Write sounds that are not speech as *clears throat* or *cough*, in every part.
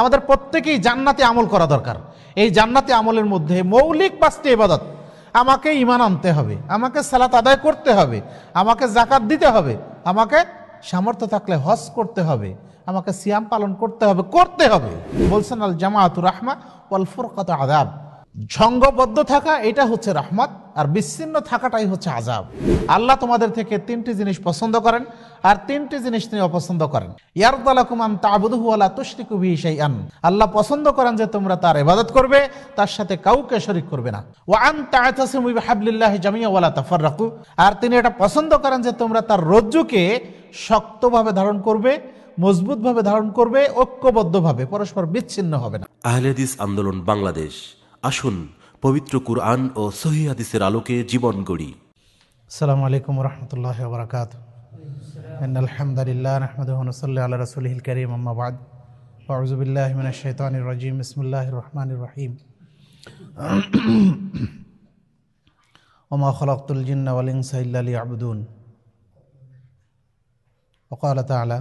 আমাদের প্রত্যেকেই জান্নাতে আমল করা দরকার এই জান্নাতি আমলের মধ্যে মৌলিক পাঁচটি এবাদত আমাকে ইমান আনতে হবে আমাকে সালাত আদায় করতে হবে আমাকে জাকাত দিতে হবে আমাকে সামর্থ্য থাকলে হজ করতে হবে আমাকে সিয়াম পালন করতে হবে করতে হবে বলছেন আল জামায়াতুর রাহমা ওয়াল ফুরকাত আদাব সঙ্গবদ্ধ থাকা এটা হচ্ছে রহমত আর বিচ্ছিন্ন থাকাটাই হচ্ছে আজাব আল্লাহ তোমাদের থেকে তিনটি জিনিস পছন্দ করেন আর তিনটি জিনিস তিনি অপছন্দ করেন ইয়ারদালাকুমান তাবুদহু আলা তুশরিকু বিহি শাইআন আল্লাহ পছন্দ করেন যে তোমরা তার ইবাদত করবে তার সাথে কাউকে শরিক করবে না ওয়া আন তা'তাসিমু বিহাবলিল্লাহি জামিয়াওয়ালা তাফার তাফাররাকু আর তিনি এটা পছন্দ করেন যে তোমরা তার রজ্জুকে শক্তভাবে ধারণ করবে মজবুতভাবে ধারণ করবে ঐক্যবদ্ধভাবে পরস্পর বিচ্ছিন্ন হবে না আহলেদিস আন্দোলন বাংলাদেশ আসুন পবিত্র কুরআন ও সহিদের আলোকে জীবন গড়ি সালাম আলাইকুম রহমতুল্লাহ বরকাত আলহামদুলিল্লাহ রহমদুল আল্লাহ রসুলহিল করিম আহমাবাদ ফারজুবিল্লাহ শৈতান রাজিম ইসমুল্লাহ রহমান রহিম ওমা খলাকতুলজিন আবদুন وقال تعالى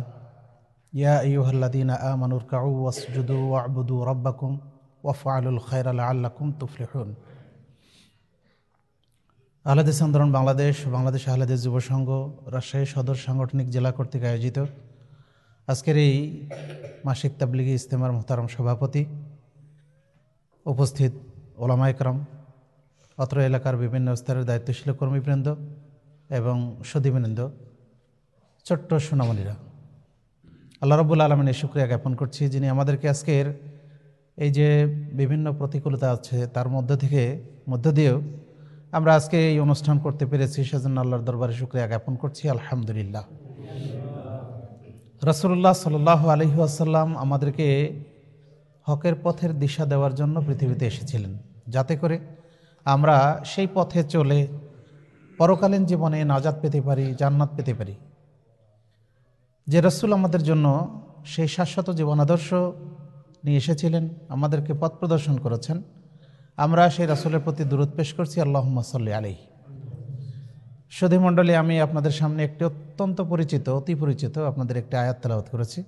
يا أيها الذين آمنوا اركعوا واسجدوا واعبدوا ربكم ওয়াফালুল খৈর আল্লাহ আল্লাকুম তুফলিহুন আহলাদিস আন্দোলন বাংলাদেশ বাংলাদেশ আহলাদিস যুব সংঘ রাজশাহী সদর সাংগঠনিক জেলা কর্তৃক আয়োজিত আজকের এই মাসিক তাবলিগি ইস্তেমার মোহতারম সভাপতি উপস্থিত ওলামায়করাম অত্র এলাকার বিভিন্ন স্তরের দায়িত্বশীল কর্মীবৃন্দ এবং সদীবৃন্দ ছোট্ট সোনামণিরা আল্লাহ রবুল আলমিনের শুক্রিয়া জ্ঞাপন করছি যিনি আমাদেরকে আজকের এই যে বিভিন্ন প্রতিকূলতা আছে তার মধ্যে থেকে মধ্য দিয়েও আমরা আজকে এই অনুষ্ঠান করতে পেরেছি সেজন্য আল্লাহর দরবারে শুক্রিয়া জ্ঞাপন করছি আলহামদুলিল্লাহ রসুল্লাহ সাল্লাহ আলহি আসাল্লাম আমাদেরকে হকের পথের দিশা দেওয়ার জন্য পৃথিবীতে এসেছিলেন যাতে করে আমরা সেই পথে চলে পরকালীন জীবনে নাজাত পেতে পারি জান্নাত পেতে পারি যে রসুল আমাদের জন্য সেই শাশ্বত জীবনাদর্শ নিয়ে এসেছিলেন আমাদেরকে পথ প্রদর্শন করেছেন আমরা সেই রাসুলের প্রতি দূরত পেশ করছি আল্লাহ সাল্লি আলী সুধীমণ্ডলী আমি আপনাদের সামনে একটি অত্যন্ত পরিচিত অতি পরিচিত আপনাদের একটি আয়াত তেলাওয়াত করেছি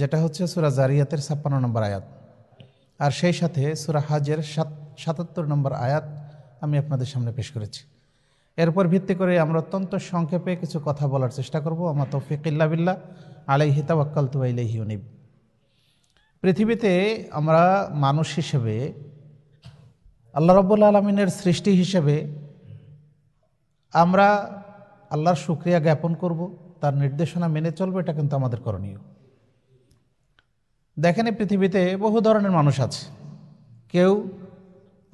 যেটা হচ্ছে সুরা জারিয়াতের ছাপ্পান্ন নম্বর আয়াত আর সেই সাথে সুরা হাজের সাত সাতাত্তর নম্বর আয়াত আমি আপনাদের সামনে পেশ করেছি এরপর ভিত্তি করে আমরা অত্যন্ত সংক্ষেপে কিছু কথা বলার চেষ্টা করব আমার তো ফিকিল্লা বিল্লা আলাই হিতাবাক্কাল তুয়াইলে অনিব পৃথিবীতে আমরা মানুষ হিসেবে আল্লাহ রব্বুল আলমিনের সৃষ্টি হিসেবে আমরা আল্লাহর শুক্রিয়া জ্ঞাপন করব তার নির্দেশনা মেনে চলবে এটা কিন্তু আমাদের করণীয় দেখেন পৃথিবীতে বহু ধরনের মানুষ আছে কেউ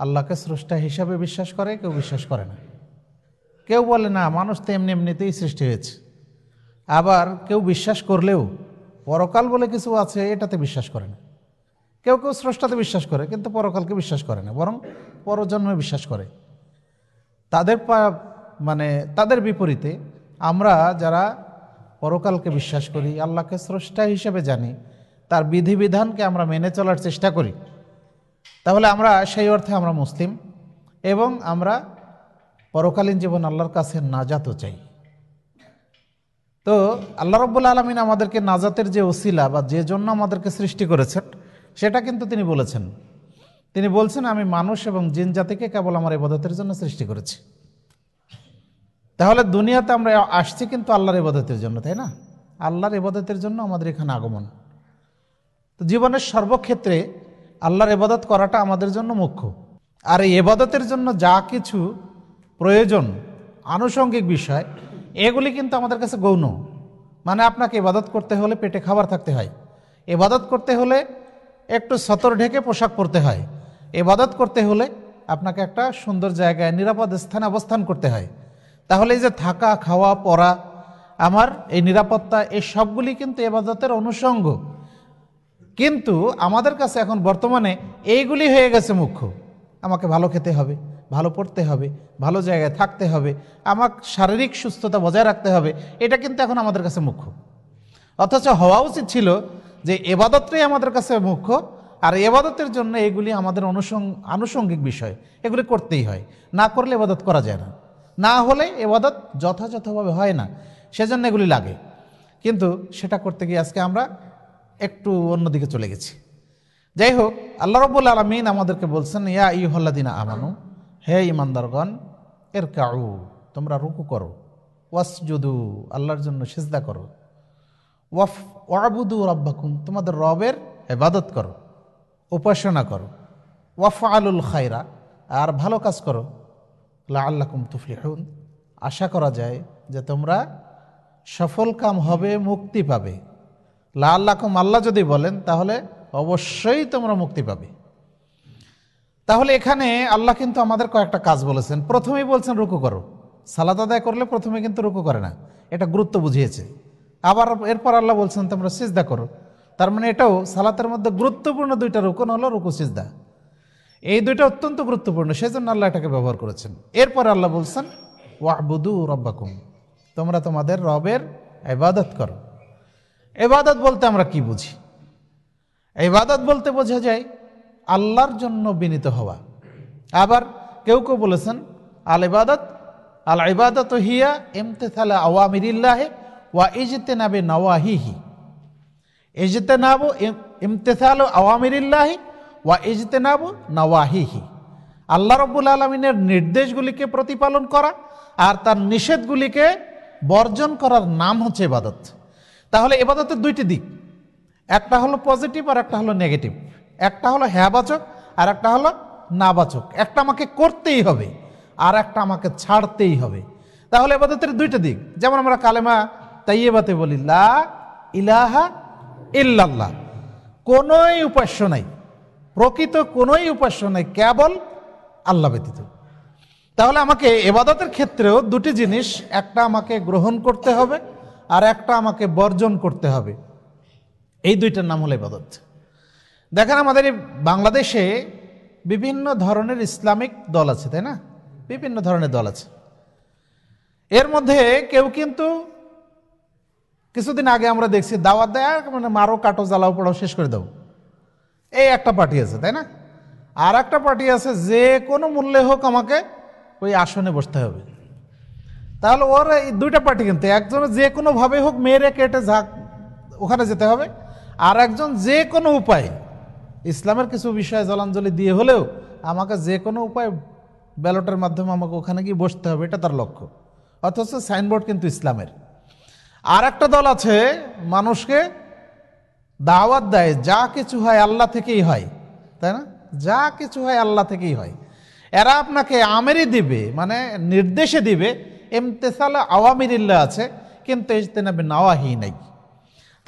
আল্লাহকে স্রষ্টা হিসাবে বিশ্বাস করে কেউ বিশ্বাস করে না কেউ বলে না মানুষ তো এমনি এমনিতেই সৃষ্টি হয়েছে আবার কেউ বিশ্বাস করলেও পরকাল বলে কিছু আছে এটাতে বিশ্বাস করে না কেউ কেউ স্রষ্টাতে বিশ্বাস করে কিন্তু পরকালকে বিশ্বাস করে না বরং পরজন্মে বিশ্বাস করে তাদের মানে তাদের বিপরীতে আমরা যারা পরকালকে বিশ্বাস করি আল্লাহকে স্রষ্টা হিসেবে জানি তার বিধিবিধানকে আমরা মেনে চলার চেষ্টা করি তাহলে আমরা সেই অর্থে আমরা মুসলিম এবং আমরা পরকালীন জীবন আল্লাহর কাছে নাজাতও চাই তো আল্লাহ রব্বুল আলমিন আমাদেরকে নাজাতের যে ওসিলা বা যে জন্য আমাদেরকে সৃষ্টি করেছেন সেটা কিন্তু তিনি বলেছেন তিনি বলছেন আমি মানুষ এবং জিন জাতিকে কেবল আমার ইবাদতের জন্য সৃষ্টি করেছি তাহলে দুনিয়াতে আমরা আসছি কিন্তু আল্লাহর ইবাদতের জন্য তাই না আল্লাহর ইবাদতের জন্য আমাদের এখানে আগমন তো জীবনের সর্বক্ষেত্রে আল্লাহর ইবাদত করাটা আমাদের জন্য মুখ্য আর এই এবাদতের জন্য যা কিছু প্রয়োজন আনুষঙ্গিক বিষয় এগুলি কিন্তু আমাদের কাছে গৌণ মানে আপনাকে ইবাদত করতে হলে পেটে খাবার থাকতে হয় এবাদত করতে হলে একটু সতর ঢেকে পোশাক পরতে হয় এবাদত করতে হলে আপনাকে একটা সুন্দর জায়গায় নিরাপদ স্থানে অবস্থান করতে হয় তাহলে এই যে থাকা খাওয়া পড়া আমার এই নিরাপত্তা এই সবগুলি কিন্তু এবাদতের অনুষঙ্গ কিন্তু আমাদের কাছে এখন বর্তমানে এইগুলি হয়ে গেছে মুখ্য আমাকে ভালো খেতে হবে ভালো পড়তে হবে ভালো জায়গায় থাকতে হবে আমার শারীরিক সুস্থতা বজায় রাখতে হবে এটা কিন্তু এখন আমাদের কাছে মুখ্য অথচ হওয়া উচিত ছিল যে এবাদতটাই আমাদের কাছে মুখ্য আর এবাদতের জন্য এগুলি আমাদের অনুষঙ্গ আনুষঙ্গিক বিষয় এগুলি করতেই হয় না করলে এবাদত করা যায় না না হলে এবাদত যথাযথভাবে হয় না সেজন্য এগুলি লাগে কিন্তু সেটা করতে গিয়ে আজকে আমরা একটু অন্যদিকে চলে গেছি যাই হোক আল্লাহ রবুল্লা আলমিন আমাদেরকে বলছেন ইয়া ইহল্লাদিনা আমানু হে ইমানদারগণ এর কাউ তোমরা রুকু করো ওয়াসজুদু আল্লাহর জন্য সিজদা করো ওয়াফ ওয়াবুদু রব্বাকুম তোমাদের রবের হেবাদত করো উপাসনা করো ওয়াফ আলুল খায়রা আর ভালো কাজ করো লা তুফলি হুন আশা করা যায় যে তোমরা সফল কাম হবে মুক্তি পাবে লা আল্লাহকুম আল্লাহ যদি বলেন তাহলে অবশ্যই তোমরা মুক্তি পাবে তাহলে এখানে আল্লাহ কিন্তু আমাদের কয়েকটা কাজ বলেছেন প্রথমেই বলছেন রুকু করো সালাদ আদায় করলে প্রথমে কিন্তু রুকু করে না এটা গুরুত্ব বুঝিয়েছে আবার এরপর আল্লাহ বলছেন তোমরা সিজদা করো তার মানে এটাও সালাতের মধ্যে গুরুত্বপূর্ণ দুইটা রুকন হলো রুকু সিজদা এই দুইটা অত্যন্ত গুরুত্বপূর্ণ সেই জন্য আল্লাহ এটাকে ব্যবহার করেছেন এরপর আল্লাহ বলছেন ওয়াহবুদু রব্বাকুম তোমরা তোমাদের রবের এবাদত করো এবাদত বলতে আমরা কি বুঝি এবাদত বলতে বোঝা যায় আল্লাহর জন্য বিনীত হওয়া আবার কেউ কেউ বলেছেন আল ইবাদত আল ইবাদত হিয়া ইমতেথাল আওয়ামিরিল্লাহে ওয়া ইজতে নাবে নওয়াহিহি এজতে নাব ইমতেথাল আওয়ামিরিল্লাহি ওয়া ইজতে নাব নওয়াহিহি আল্লাহ রব্বুল আলমিনের নির্দেশগুলিকে প্রতিপালন করা আর তার নিষেধগুলিকে বর্জন করার নাম হচ্ছে এবাদত তাহলে এবাদতের দুইটি দিক একটা হলো পজিটিভ আর একটা হলো নেগেটিভ একটা হলো হ্যাবাচক আর একটা হলো নাবাচক একটা আমাকে করতেই হবে আর একটা আমাকে ছাড়তেই হবে তাহলে এবাদতের দুইটা দিক যেমন আমরা কালেমা তাইয়েবাতে বলি লা ইলাহা ইল্লাল্লাহ কোনোই উপাস্য নাই প্রকৃত কোনোই উপাস্য নাই কেবল আল্লাহ ব্যতীত তাহলে আমাকে এবাদতের ক্ষেত্রেও দুটি জিনিস একটা আমাকে গ্রহণ করতে হবে আর একটা আমাকে বর্জন করতে হবে এই দুইটার নাম হলো এবাদত দেখেন আমাদের বাংলাদেশে বিভিন্ন ধরনের ইসলামিক দল আছে তাই না বিভিন্ন ধরনের দল আছে এর মধ্যে কেউ কিন্তু কিছুদিন আগে আমরা দেখছি দাওয়াত দেয় মানে মারো কাটো জ্বালাও পড়াও শেষ করে দাও এই একটা পার্টি আছে তাই না আর একটা পার্টি আছে যে কোনো মূল্যে হোক আমাকে ওই আসনে বসতে হবে তাহলে ওর এই দুইটা পার্টি কিন্তু একজন যে কোনোভাবে হোক মেরে কেটে ঝাঁক ওখানে যেতে হবে আর একজন যে কোনো উপায় ইসলামের কিছু বিষয়ে জলাঞ্জলি দিয়ে হলেও আমাকে যে কোনো উপায় ব্যালটের মাধ্যমে আমাকে ওখানে গিয়ে বসতে হবে এটা তার লক্ষ্য অথচ সাইনবোর্ড কিন্তু ইসলামের আর একটা দল আছে মানুষকে দাওয়াত দেয় যা কিছু হয় আল্লাহ থেকেই হয় তাই না যা কিছু হয় আল্লাহ থেকেই হয় এরা আপনাকে আমেরি দিবে মানে নির্দেশে দিবে এমতেসাল আওয়ামিরিল্লা আছে কিন্তু নেবে নাওয়াহি নাই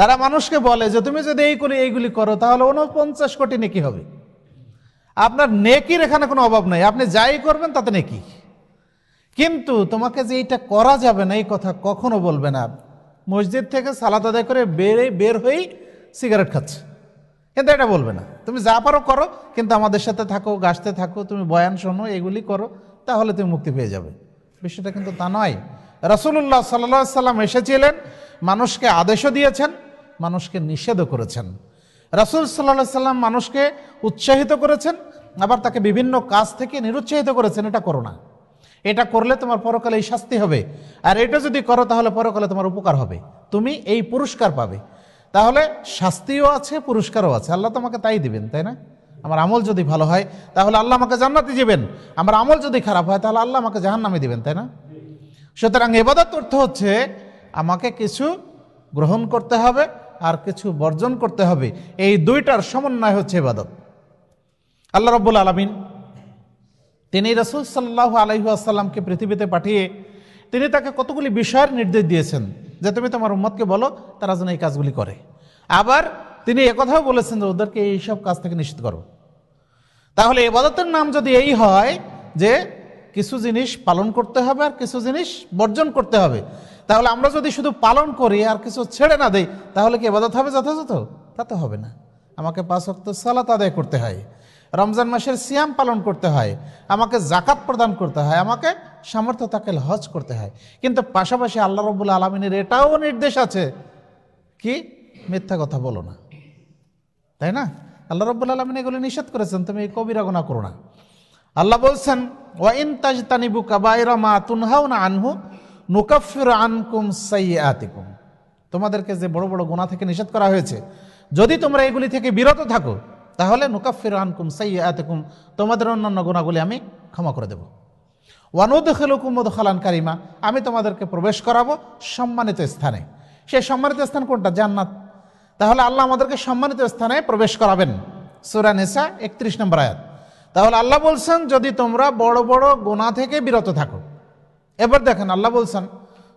তারা মানুষকে বলে যে তুমি যদি এই করে এইগুলি করো তাহলে উনপঞ্চাশ কোটি নেকি হবে আপনার নেকির এখানে কোনো অভাব নাই আপনি যাই করবেন তাতে নেকি কিন্তু তোমাকে যে এইটা করা যাবে না এই কথা কখনো বলবে না মসজিদ থেকে সালাদ আদায় করে বেড়ে বের হয়েই সিগারেট খাচ্ছে কিন্তু এটা বলবে না তুমি যা পারো করো কিন্তু আমাদের সাথে থাকো গাছতে থাকো তুমি বয়ান শোনো এগুলি করো তাহলে তুমি মুক্তি পেয়ে যাবে বিষয়টা কিন্তু তা নয় রসুল্লাহ সাল্লা সাল্লাম এসেছিলেন মানুষকে আদেশও দিয়েছেন মানুষকে নিষেধও করেছেন রাসুল সাল্লা সাল্লাম মানুষকে উৎসাহিত করেছেন আবার তাকে বিভিন্ন কাজ থেকে নিরুৎসাহিত করেছেন এটা করো না এটা করলে তোমার পরকালে এই শাস্তি হবে আর এটা যদি করো তাহলে পরকালে তোমার উপকার হবে তুমি এই পুরস্কার পাবে তাহলে শাস্তিও আছে পুরস্কারও আছে আল্লাহ তোমাকে তাই দিবেন তাই না আমার আমল যদি ভালো হয় তাহলে আল্লাহ আমাকে জান্নাতে দিবেন আমার আমল যদি খারাপ হয় তাহলে আল্লাহ আমাকে জাহান নামে দিবেন তাই না সুতরাং এবাদত অর্থ হচ্ছে আমাকে কিছু গ্রহণ করতে হবে আর কিছু বর্জন করতে হবে এই দুইটার সমন্বয় হচ্ছে ইবাদত আল্লাহ রব্বুল আলমিন তিনি রসুল সাল্লাহ আলহিহাসাল্লামকে পৃথিবীতে পাঠিয়ে তিনি তাকে কতগুলি বিষয়ের নির্দেশ দিয়েছেন যে তুমি তোমার উম্মতকে বলো তারা যেন এই কাজগুলি করে আবার তিনি একথাও বলেছেন যে ওদেরকে এইসব কাজ থেকে নিশ্চিত করো তাহলে এবাদতের নাম যদি এই হয় যে কিছু জিনিস পালন করতে হবে আর কিছু জিনিস বর্জন করতে হবে তাহলে আমরা যদি শুধু পালন করি আর কিছু ছেড়ে না দেই তাহলে কি এবাদত হবে যথাযথ তা তো হবে না আমাকে পাঁচ অক্ত সালাত আদায় করতে হয় রমজান মাসের সিয়াম পালন করতে হয় আমাকে জাকাত প্রদান করতে হয় আমাকে সামর্থ্য তাকে হজ করতে হয় কিন্তু পাশাপাশি আল্লাহ রবুল আলমিনের এটাও নির্দেশ আছে কি মিথ্যা কথা বলো না তাই না আল্লাহ রব্বুল আলমিন এগুলি নিষেধ করেছেন তুমি এই কবিরা গোনা করো না আল্লাহ বলছেন ওয়াইন তাজ তানিবু কাবাইরা মা তুনহাও না আনহু নুকাফির আনকুম সাইয়াতিকুম তোমাদেরকে যে বড় বড় গোনা থেকে নিষেধ করা হয়েছে যদি তোমরা এগুলি থেকে বিরত থাকো তাহলে নুকাফির আনকুম সাইয়াতিকুম তোমাদের অন্যান্য গোনাগুলি আমি ক্ষমা করে দেব ওয়ানুদ খেলুকুমদ খালান কারিমা আমি তোমাদেরকে প্রবেশ করাবো সম্মানিত স্থানে সেই সম্মানিত স্থান কোনটা জান্নাত তাহলে আল্লাহ আমাদেরকে সম্মানিত স্থানে প্রবেশ করাবেন সুরানেসা একত্রিশ নম্বর আয়াত তাহলে আল্লাহ বলছেন যদি তোমরা বড় বড় গোনা থেকে বিরত থাকো এবার দেখেন আল্লাহ বলছেন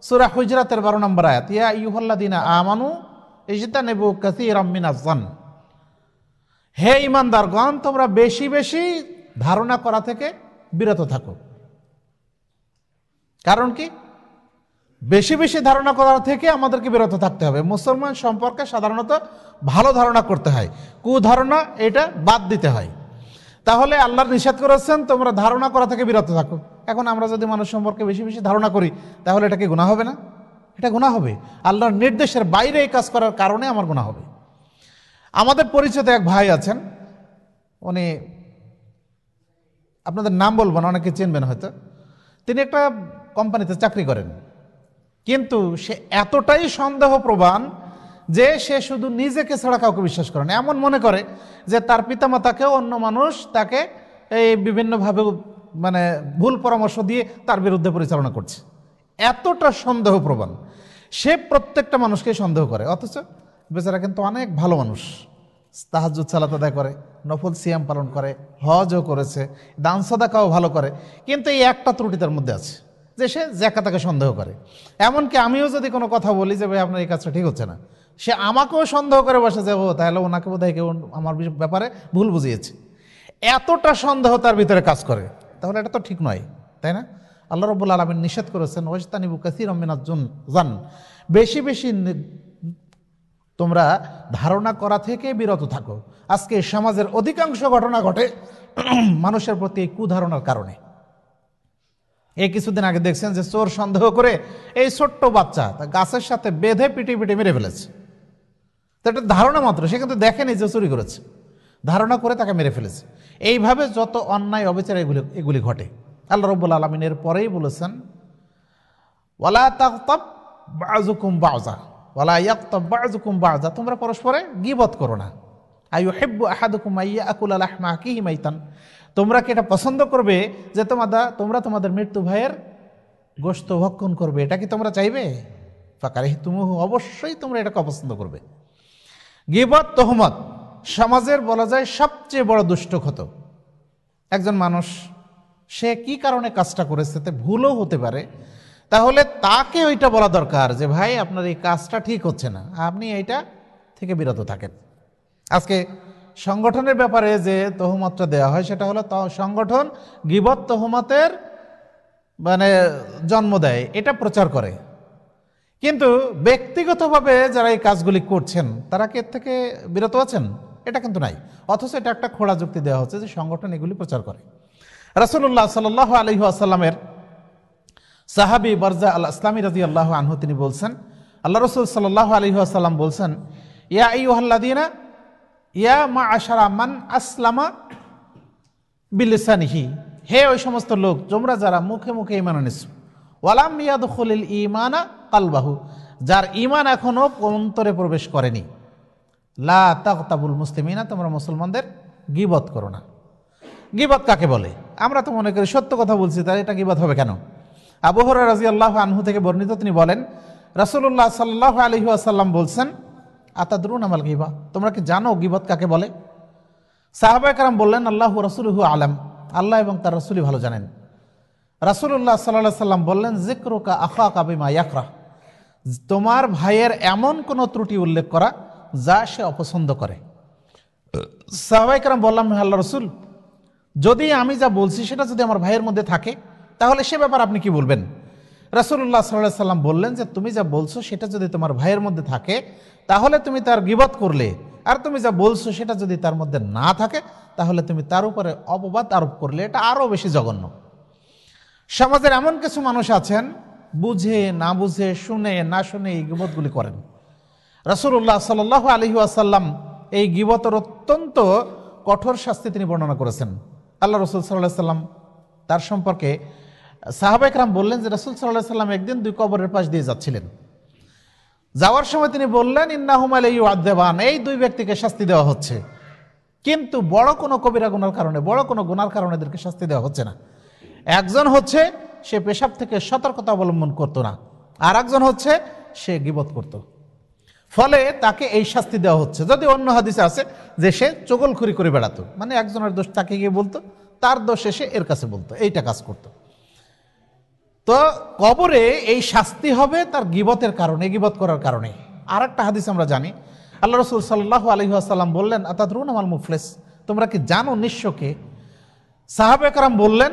সুরা হুজরাতের বারো নম্বর আয়াত ইয়া দিনা আমানু ইজিতা নেবু কাসি আম্মিন আজান হে গান তোমরা বেশি বেশি ধারণা করা থেকে বিরত থাকো কারণ কি বেশি বেশি ধারণা করা থেকে আমাদেরকে বিরত থাকতে হবে মুসলমান সম্পর্কে সাধারণত ভালো ধারণা করতে হয় কুধারণা এটা বাদ দিতে হয় তাহলে আল্লাহর নিষেধ করেছেন তোমরা ধারণা করা থেকে বিরত থাকো এখন আমরা যদি মানুষ সম্পর্কে বেশি বেশি ধারণা করি তাহলে এটাকে গুণা হবে না এটা গুণা হবে আল্লাহর নির্দেশের বাইরে এই কাজ করার কারণে আমার গুণা হবে আমাদের পরিচিত এক ভাই আছেন উনি আপনাদের নাম বলবো না অনেকে চিনবেন হয়তো তিনি একটা কোম্পানিতে চাকরি করেন কিন্তু সে এতটাই সন্দেহ প্রবাণ যে সে শুধু নিজেকে ছাড়া কাউকে বিশ্বাস করে না এমন মনে করে যে তার পিতামাতাকেও অন্য মানুষ তাকে এই বিভিন্নভাবে মানে ভুল পরামর্শ দিয়ে তার বিরুদ্ধে পরিচালনা করছে এতটা সন্দেহ প্রবণ সে প্রত্যেকটা মানুষকে সন্দেহ করে অথচ বেচারা কিন্তু অনেক ভালো মানুষ তাহাজুদ সালাত আদায় করে নফল সিয়াম পালন করে হজও করেছে দান সাদাকাও ভালো করে কিন্তু এই একটা ত্রুটি তার মধ্যে আছে যে সে জ্যাকা তাকে সন্দেহ করে এমনকি আমিও যদি কোনো কথা বলি যে ভাই আপনার এই কাজটা ঠিক হচ্ছে না সে আমাকেও সন্দেহ করে বসে যাবো তাহলে ওনাকে বোধহয় কেউ আমার ব্যাপারে ভুল বুঝিয়েছে এতটা সন্দেহ তার ভিতরে কাজ করে তাহলে এটা তো ঠিক নয় তাই না আল্লাহ রব্বুল আলমিন নিষেধ করেছেন ওয়েস্তানিবু কাসির মিনাজুন জান বেশি বেশি তোমরা ধারণা করা থেকে বিরত থাকো আজকে সমাজের অধিকাংশ ঘটনা ঘটে *clears throat* মানুষের প্রতি এই কুধারণার কারণে এই কিছুদিন আগে দেখছেন যে চোর সন্দেহ করে এই ছোট্ট বাচ্চা তা গাছের সাথে বেঁধে পিটি পিটি মেরে ফেলেছে একটা ধারণা মাত্র সে কিন্তু দেখেনি যে চুরি করেছে ধারণা করে তাকে মেরে ফেলেছে এইভাবে যত অন্যায় অবিচার এগুলি এগুলি ঘটে আল্লাহ রব্বুল আলমিনের পরেই বলেছেন ওয়ালা তাকতাব বাজুকুম বাউজা ওয়ালা ইয়াকতাব বাজুকুম বাউজা তোমরা পরস্পরে গিবত করো না আয়ু হেব্বু আহাদুকুম আইয়া আকুল আলাহ মাহিহি মাইতান তোমরা কি এটা পছন্দ করবে যে তোমাদের তোমরা তোমাদের মৃত্যু ভাইয়ের গোস্ত ভক্ষণ করবে এটা কি তোমরা চাইবে ফাঁকা তুমুহু অবশ্যই তোমরা এটাকে অপছন্দ করবে গিবত তহমত সমাজের বলা যায় সবচেয়ে বড় ক্ষত একজন মানুষ সে কি কারণে কাজটা করেছে তে ভুলও হতে পারে তাহলে তাকে ওইটা বলা দরকার যে ভাই আপনার এই কাজটা ঠিক হচ্ছে না আপনি এইটা থেকে বিরত থাকেন আজকে সংগঠনের ব্যাপারে যে তহমতটা দেওয়া হয় সেটা হলো সংগঠন গিবত তহমতের মানে জন্ম দেয় এটা প্রচার করে কিন্তু ব্যক্তিগতভাবে যারা এই কাজগুলি করছেন তারা কি এর থেকে বিরত আছেন এটা কিন্তু নাই অথচ এটা একটা খোড়া যুক্তি দেওয়া হচ্ছে যে সংগঠন এগুলি প্রচার করে রাসুল্লাহ সাল আলহি আসাল্লামের সাহাবি বরজা আল্লাহ ইসলামী রাজি আল্লাহ আনহু তিনি বলছেন আল্লাহ রসুল সাল্লাহ আলহি আসাল্লাম বলছেন ইয়া দিনা ইয়া মা আশারা মান আসলামা বিলিসানিহি হে ওই সমস্ত লোক তোমরা যারা মুখে মুখে ইমান এনেছ ওয়ালাম ইয়াদ খলিল ইমানা কালবাহু যার ইমান এখনও অন্তরে প্রবেশ করেনি লা তাকতাবুল মুসলিমিনা তোমরা মুসলমানদের গিবত করো না গিবত কাকে বলে আমরা তো মনে করি সত্য কথা বলছি তাই এটা গিবত হবে কেন আবহর রাজি আল্লাহ আনহু থেকে বর্ণিত তিনি বলেন রসুল্লাহ সাল্লাহ আলহি আসাল্লাম বলছেন আতাদরুন আমাল গিবা তোমরা কি জানো গিবত কাকে বলে সাহাবাহাম বললেন আল্লাহ রসুলহু আলম আল্লাহ এবং তার রসুলই ভালো জানেন রাসুল্লাহ সাল্লাহ সাল্লাম বললেন জিক্রুকা আখা কাবিমা ইয়াকরা তোমার ভাইয়ের এমন কোনো ত্রুটি উল্লেখ করা যা সে অপছন্দ করে সাহবাইকরাম বললাম আল্লাহ রসুল যদি আমি যা বলছি সেটা যদি আমার ভাইয়ের মধ্যে থাকে তাহলে সে ব্যাপার আপনি কি বলবেন রসুল্লাহ সাল্লাহ সাল্লাম বললেন যে তুমি যা বলছো সেটা যদি তোমার ভাইয়ের মধ্যে থাকে তাহলে তুমি তার গিবত করলে আর তুমি যা বলছো সেটা যদি তার মধ্যে না থাকে তাহলে তুমি তার উপরে অপবাদ আরোপ করলে এটা আরও বেশি জঘন্য সমাজের এমন কিছু মানুষ আছেন বুঝে না বুঝে শুনে না শুনে এই গিবতগুলি করেন রাসুল্লাহ সাল আলহি আসাল্লাম এই গিবতর অত্যন্ত কঠোর শাস্তি তিনি বর্ণনা করেছেন আল্লাহ রসুল সাল্লাহ সাল্লাম তার সম্পর্কে সাহাবাইকরাম বললেন যে রসুল সাল্লাহ সাল্লাম একদিন দুই কবরের পাশ দিয়ে যাচ্ছিলেন যাওয়ার সময় তিনি বললেন ইন্নাহুম ইউ আদেবান এই দুই ব্যক্তিকে শাস্তি দেওয়া হচ্ছে কিন্তু বড় কোনো কবিরা গুনার কারণে বড় কোনো গুনার কারণে এদেরকে শাস্তি দেওয়া হচ্ছে না একজন হচ্ছে সে পেশাব থেকে সতর্কতা অবলম্বন করতো না আর একজন হচ্ছে সে গিবত করত। ফলে তাকে এই শাস্তি দেওয়া হচ্ছে যদি অন্য হাদিসে আছে যে সে চগলখুরি করে বেড়াতো মানে একজনের দোষ তাকে গিয়ে বলতো তার দোষ এসে এর কাছে বলতো এইটা কাজ করত। তো কবরে এই শাস্তি হবে তার গিবতের কারণে গিবত করার কারণে আর একটা হাদিস আমরা জানি আল্লাহ রসুল সাল্লাহ আলহি আসাল্লাম বললেন আতাদ রুন আমাল মুফলেস তোমরা কি জানো নিঃস্বকে সাহাবেকরাম বললেন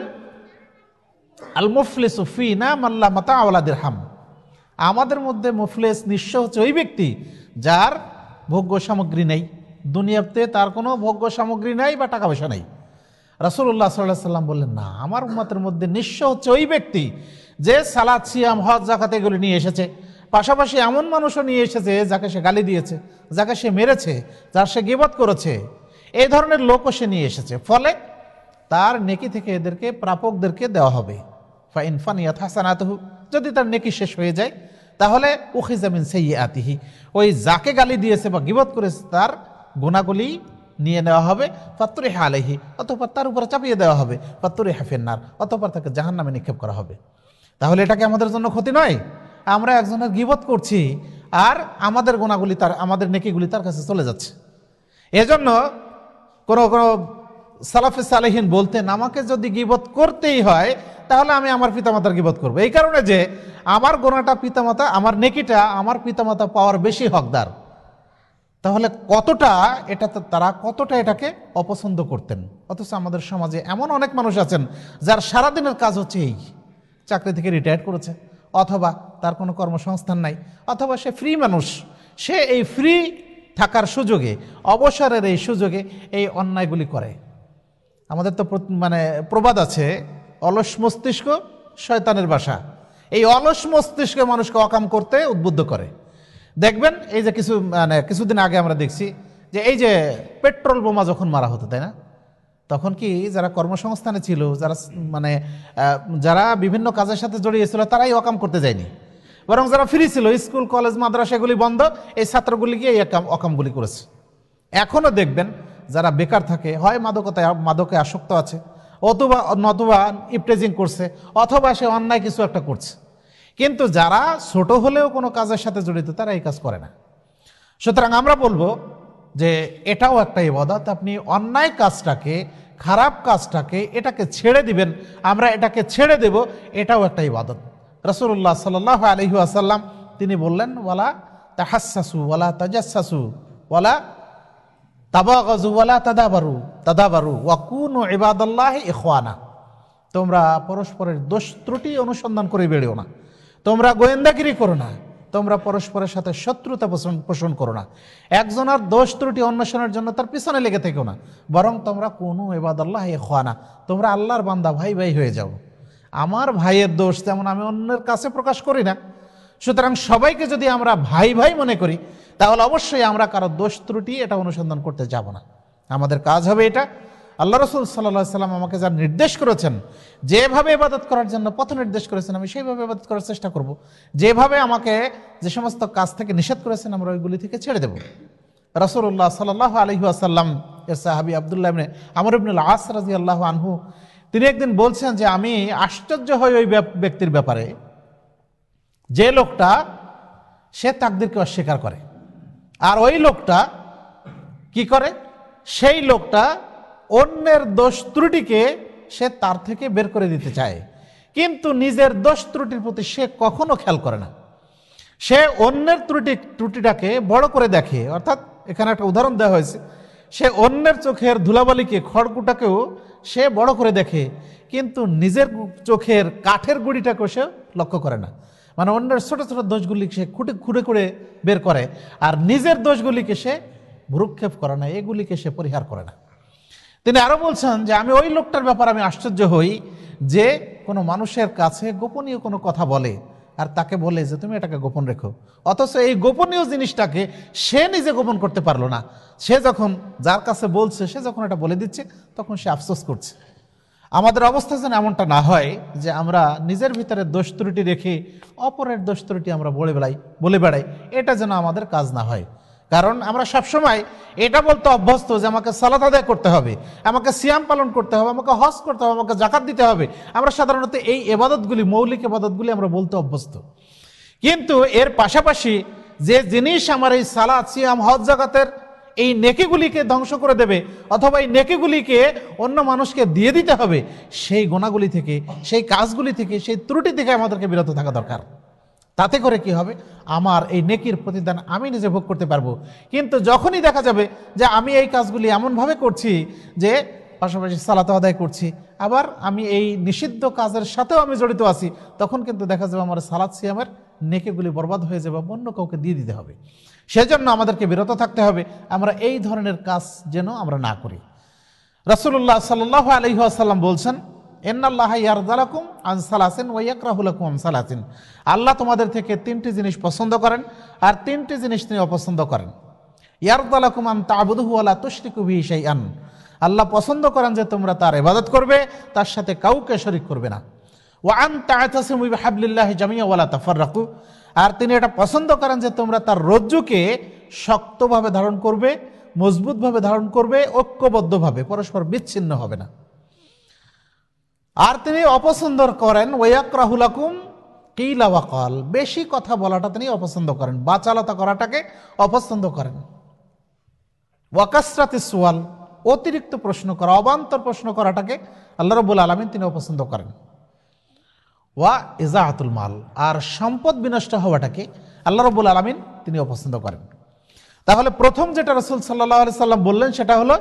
আল মুফলে সুফি নাম মাতা আওলাদের হাম আমাদের মধ্যে মুফলেস নিঃস্ব হচ্ছে ওই ব্যক্তি যার ভোগ্য সামগ্রী নেই দুনিয়াতে তার কোনো ভোগ্য সামগ্রী নেই বা টাকা পয়সা নেই রাসুল্লাহ সাল্লাহ সাল্লাম বললেন না আমার উম্মতের মধ্যে নিঃস্ব হচ্ছে ওই ব্যক্তি যে সালাদ সিয়াম হজ জাকাত এগুলি নিয়ে এসেছে পাশাপাশি এমন মানুষও নিয়ে এসেছে যাকে সে গালি দিয়েছে যাকে সে মেরেছে যার সে গিবত করেছে এই ধরনের লোকও সে নিয়ে এসেছে ফলে তার নেকি থেকে এদেরকে প্রাপকদেরকে দেওয়া হবে ফা ইনফান ইয়াথাসানাতহু যদি তার নেকি শেষ হয়ে যায় তাহলে জামিন সেই আতিহি ওই যাকে গালি দিয়েছে বা গিবত করেছে তার গুণাগুলি নিয়ে নেওয়া হবে ফাত্তুরে আলহি অথবা তার উপরে চাপিয়ে দেওয়া হবে ফাত্তুরি হাফিন্নার অথবা তাকে জাহান নামে নিক্ষেপ করা হবে তাহলে এটাকে আমাদের জন্য ক্ষতি নয় আমরা একজনের গিবত করছি আর আমাদের গোনাগুলি তার আমাদের নেকিগুলি তার কাছে চলে যাচ্ছে এজন্য কোনো কোনো সালাফে সালেহীন বলতেন আমাকে যদি গিবত করতেই হয় তাহলে আমি আমার পিতামাতার গিবত করব এই কারণে যে আমার গোনাটা পিতামাতা আমার নেকিটা আমার পিতামাতা পাওয়ার বেশি হকদার তাহলে কতটা এটা তারা কতটা এটাকে অপছন্দ করতেন অথচ আমাদের সমাজে এমন অনেক মানুষ আছেন যার সারাদিনের কাজ হচ্ছে এই চাকরি থেকে রিটায়ার করেছে অথবা তার কোনো কর্মসংস্থান নাই অথবা সে ফ্রি মানুষ সে এই ফ্রি থাকার সুযোগে অবসরের এই সুযোগে এই অন্যায়গুলি করে আমাদের তো মানে প্রবাদ আছে অলস মস্তিষ্ক শয়তানের বাসা এই অলস মস্তিষ্ক মানুষকে অকাম করতে উদ্বুদ্ধ করে দেখবেন এই যে কিছু মানে কিছুদিন আগে আমরা দেখছি যে এই যে পেট্রোল বোমা যখন মারা হতো তাই না তখন কি যারা কর্মসংস্থানে ছিল যারা মানে যারা বিভিন্ন কাজের সাথে জড়িয়েছিল তারাই অকাম করতে যায়নি বরং যারা ফ্রি ছিল স্কুল কলেজ মাদ্রাসাগুলি বন্ধ এই ছাত্রগুলিকে এই অকামগুলি করেছে এখনও দেখবেন যারা বেকার থাকে হয় মাদকতায় মাদকে আসক্ত আছে অথবা নতুবা ইফটেজিং করছে অথবা সে অন্যায় কিছু একটা করছে কিন্তু যারা ছোট হলেও কোনো কাজের সাথে জড়িত তারা এই কাজ করে না সুতরাং আমরা বলবো যে এটাও একটা ইবাদত আপনি অন্যায় কাজটাকে খারাপ কাজটাকে এটাকে ছেড়ে দিবেন আমরা এটাকে ছেড়ে দেব এটাও একটা ইবাদত রসুল্লাহ সাল্লাহ আলহি আসাল্লাম তিনি বললেন ওলা তাহাসু ওলা তাজাসু ওলা তোমরা পরস্পরের দোষ ত্রুটি অনুসন্ধান করে বেড়েও না তোমরা গোয়েন্দাগিরি করো না তোমরা পরস্পরের সাথে শত্রুতা পোষণ পোষণ করো না একজন আর দোষ ত্রুটি অন্বেষণের জন্য তার পিছনে লেগে থেকেও না বরং তোমরা কোনো এবাদাল্লাহ এ না তোমরা আল্লাহর বান্দা ভাই ভাই হয়ে যাও আমার ভাইয়ের দোষ তেমন আমি অন্যের কাছে প্রকাশ করি না সুতরাং সবাইকে যদি আমরা ভাই ভাই মনে করি তাহলে অবশ্যই আমরা কারো দোষ ত্রুটি এটা অনুসন্ধান করতে যাব না আমাদের কাজ হবে এটা আল্লাহ রসুল সাল্লাহ সাল্লাম আমাকে যা নির্দেশ করেছেন যেভাবে ইবাদত করার জন্য পথ নির্দেশ করেছেন আমি সেইভাবে ইবাদত করার চেষ্টা করব। যেভাবে আমাকে যে সমস্ত কাজ থেকে নিষেধ করেছেন আমরা ওইগুলি থেকে ছেড়ে দেব রসুল্লাহ সাল্লাহ আলহি আসাল্লাম এর সাহাবি আবদুল্লাহ ইবনে আমর ইবনুল আস রাজি আল্লাহ আনহু তিনি একদিন বলছেন যে আমি আশ্চর্য হই ওই ব্যক্তির ব্যাপারে যে লোকটা সে তাকদেরকে অস্বীকার করে আর ওই লোকটা কি করে সেই লোকটা অন্যের দোষ ত্রুটিকে সে তার থেকে বের করে দিতে চায় কিন্তু নিজের দোষ ত্রুটির প্রতি সে কখনো খেয়াল করে না সে অন্যের ত্রুটি ত্রুটিটাকে বড় করে দেখে অর্থাৎ এখানে একটা উদাহরণ দেওয়া হয়েছে সে অন্যের চোখের ধুলাবালিকে খড়কুটাকেও সে বড় করে দেখে কিন্তু নিজের চোখের কাঠের গুড়িটাকেও সে লক্ষ্য করে না মানে অন্যের ছোট ছোট দোষগুলিকে সে খুঁটে খুঁড়ে খুঁড়ে বের করে আর নিজের দোষগুলিকে সে ভ্রুক্ষেপ করে না এগুলিকে সে পরিহার করে না তিনি আরও বলছেন যে আমি ওই লোকটার ব্যাপারে আমি আশ্চর্য হই যে কোনো মানুষের কাছে গোপনীয় কোনো কথা বলে আর তাকে বলে যে তুমি এটাকে গোপন রেখো অথচ এই গোপনীয় জিনিসটাকে সে নিজে গোপন করতে পারলো না সে যখন যার কাছে বলছে সে যখন এটা বলে দিচ্ছে তখন সে আফসোস করছে আমাদের অবস্থা যেন এমনটা না হয় যে আমরা নিজের ভিতরে দোষ ত্রুটি রেখে অপরের দোষ ত্রুটি আমরা বলে বেড়াই বলে বেড়াই এটা যেন আমাদের কাজ না হয় কারণ আমরা সবসময় এটা বলতে অভ্যস্ত যে আমাকে সালাদ আদায় করতে হবে আমাকে সিয়াম পালন করতে হবে আমাকে হজ করতে হবে আমাকে জাকাত দিতে হবে আমরা সাধারণত এই এবাদতগুলি মৌলিক এবাদতগুলি আমরা বলতে অভ্যস্ত কিন্তু এর পাশাপাশি যে জিনিস আমার এই সালাদ সিয়াম হজ জাকাতের এই নেকিগুলিকে ধ্বংস করে দেবে অথবা এই নেকেগুলিকে অন্য মানুষকে দিয়ে দিতে হবে সেই গোনাগুলি থেকে সেই কাজগুলি থেকে সেই ত্রুটি থেকে আমাদেরকে বিরত থাকা দরকার তাতে করে কি হবে আমার এই নেকির প্রতিদান আমি নিজে ভোগ করতে পারবো কিন্তু যখনই দেখা যাবে যে আমি এই কাজগুলি এমনভাবে করছি যে পাশাপাশি সালাত আদায় করছি আবার আমি এই নিষিদ্ধ কাজের সাথেও আমি জড়িত আছি তখন কিন্তু দেখা যাবে আমার সালাদ সিয়ামের নেকেগুলি বরবাদ হয়ে যাবে অন্য কাউকে দিয়ে দিতে হবে সেজন্য আমাদেরকে বিরত থাকতে হবে আমরা এই ধরনের কাজ যেন আমরা না করি রসুল্লাহ সাল্লাহ আলহিহাসাল্লাম বলছেন এন্নাল্লাহ আনসালাসিন ওয়াইয়াকরাহুলাকুম আমসালাসিন আল্লাহ তোমাদের থেকে তিনটি জিনিস পছন্দ করেন আর তিনটি জিনিস তিনি অপছন্দ করেন ইয়ারদালাকুম আন তাবুদহু আলা তুশরিকু সেই আন আল্লাহ পছন্দ করেন যে তোমরা তার ইবাদত করবে তার সাথে কাউকে শরিক করবে না ওয়ান হাবলিল্লাহ আর তিনি এটা পছন্দ করেন যে তোমরা তার রজ্জুকে শক্তভাবে ধারণ করবে মজবুতভাবে ধারণ করবে ঐক্যবদ্ধভাবে পরস্পর বিচ্ছিন্ন হবে না আর তিনি অপছন্দ করেন ওয়াক রাহুলাকুম কিলা ওয়াকল বেশি কথা বলাটা তিনি অপছন্দ করেন বাচালতা করাটাকে অপছন্দ করেন ওয়াকাসরাতে সুয়াল অতিরিক্ত প্রশ্ন করা অবান্তর প্রশ্ন করাটাকে আল্লাহ রবুল আলমিন তিনি অপছন্দ করেন ওয়া ইজাহাতুল মাল আর সম্পদ বিনষ্ট হওয়াটাকে আল্লাহ রবুল আলমিন তিনি অপছন্দ করেন তাহলে প্রথম যেটা রসুল সাল্লাহ আলি সাল্লাম বললেন সেটা হলো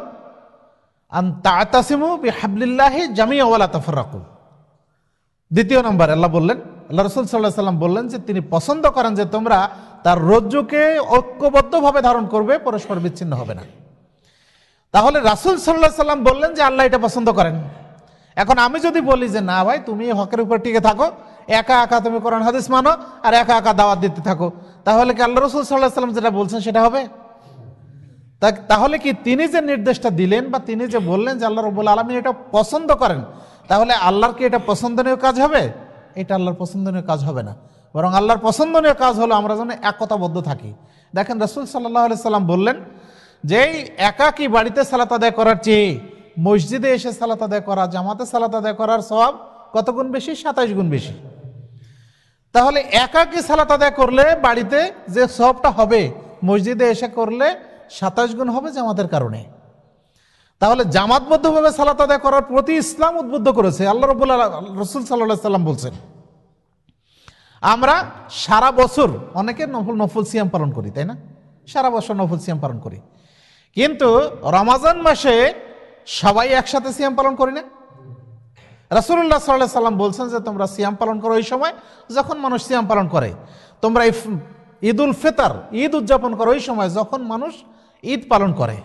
তাসিমু বি হাবলিল্লাহি জামিয়াওয়ালা তফরাকুল দ্বিতীয় নম্বর আল্লাহ বললেন আল্লাহ রসুল সাল্লাহ সাল্লাম বললেন যে তিনি পছন্দ করেন যে তোমরা তার রজ্জুকে ঐক্যবদ্ধভাবে ধারণ করবে পরস্পর বিচ্ছিন্ন হবে না তাহলে রাসুল সাল্লাহ সাল্লাম বললেন যে আল্লাহ এটা পছন্দ করেন এখন আমি যদি বলি যে না ভাই তুমি হকের উপর টিকে থাকো একা একা তুমি কোরআন হাদিস মানো আর একা একা দাওয়াত দিতে থাকো তাহলে কি আল্লাহ রসুল সাল্লাহ সাল্লাম যেটা বলছেন সেটা হবে তাহলে কি তিনি যে নির্দেশটা দিলেন বা তিনি যে বললেন যে আল্লাহ রবুল আলমী এটা পছন্দ করেন তাহলে আল্লাহর কি এটা পছন্দনীয় কাজ হবে এটা আল্লাহর পছন্দনীয় কাজ হবে না বরং আল্লাহর পছন্দনীয় কাজ হলো আমরা যেন একতাবদ্ধ থাকি দেখেন রসুল সাল্লাহ সাল্লাম বললেন যে এই একাকি বাড়িতে সালাত আদায় করার চেয়ে মসজিদে এসে সালাত আদায় করা জামাতে সালাত আদায় করার স্বভাব কত গুণ বেশি সাতাইশ গুণ বেশি তাহলে একাকি সালাত আদায় করলে বাড়িতে যে সবটা হবে মসজিদে এসে করলে সাতাশ গুণ হবে জামাতের কারণে তাহলে জামাতবদ্ধভাবে সালাত আদায় করার প্রতি ইসলাম উদ্বুদ্ধ করেছে আল্লাহ রবুল্লা রসুল সাল্লাহ সাল্লাম বলছেন আমরা সারা বছর অনেকে নফল নফল সিয়াম পালন করি তাই না সারা বছর নফল সিয়াম পালন করি কিন্তু রমাজান মাসে সবাই একসাথে সিয়াম পালন করি না রাসুল্লাহ সাল্লাহ সাল্লাম বলছেন যে তোমরা সিয়াম পালন করো ওই সময় যখন মানুষ সিয়াম পালন করে তোমরা ঈদ উল ফেতার ঈদ উদযাপন করো ওই সময় যখন মানুষ ঈদ পালন করে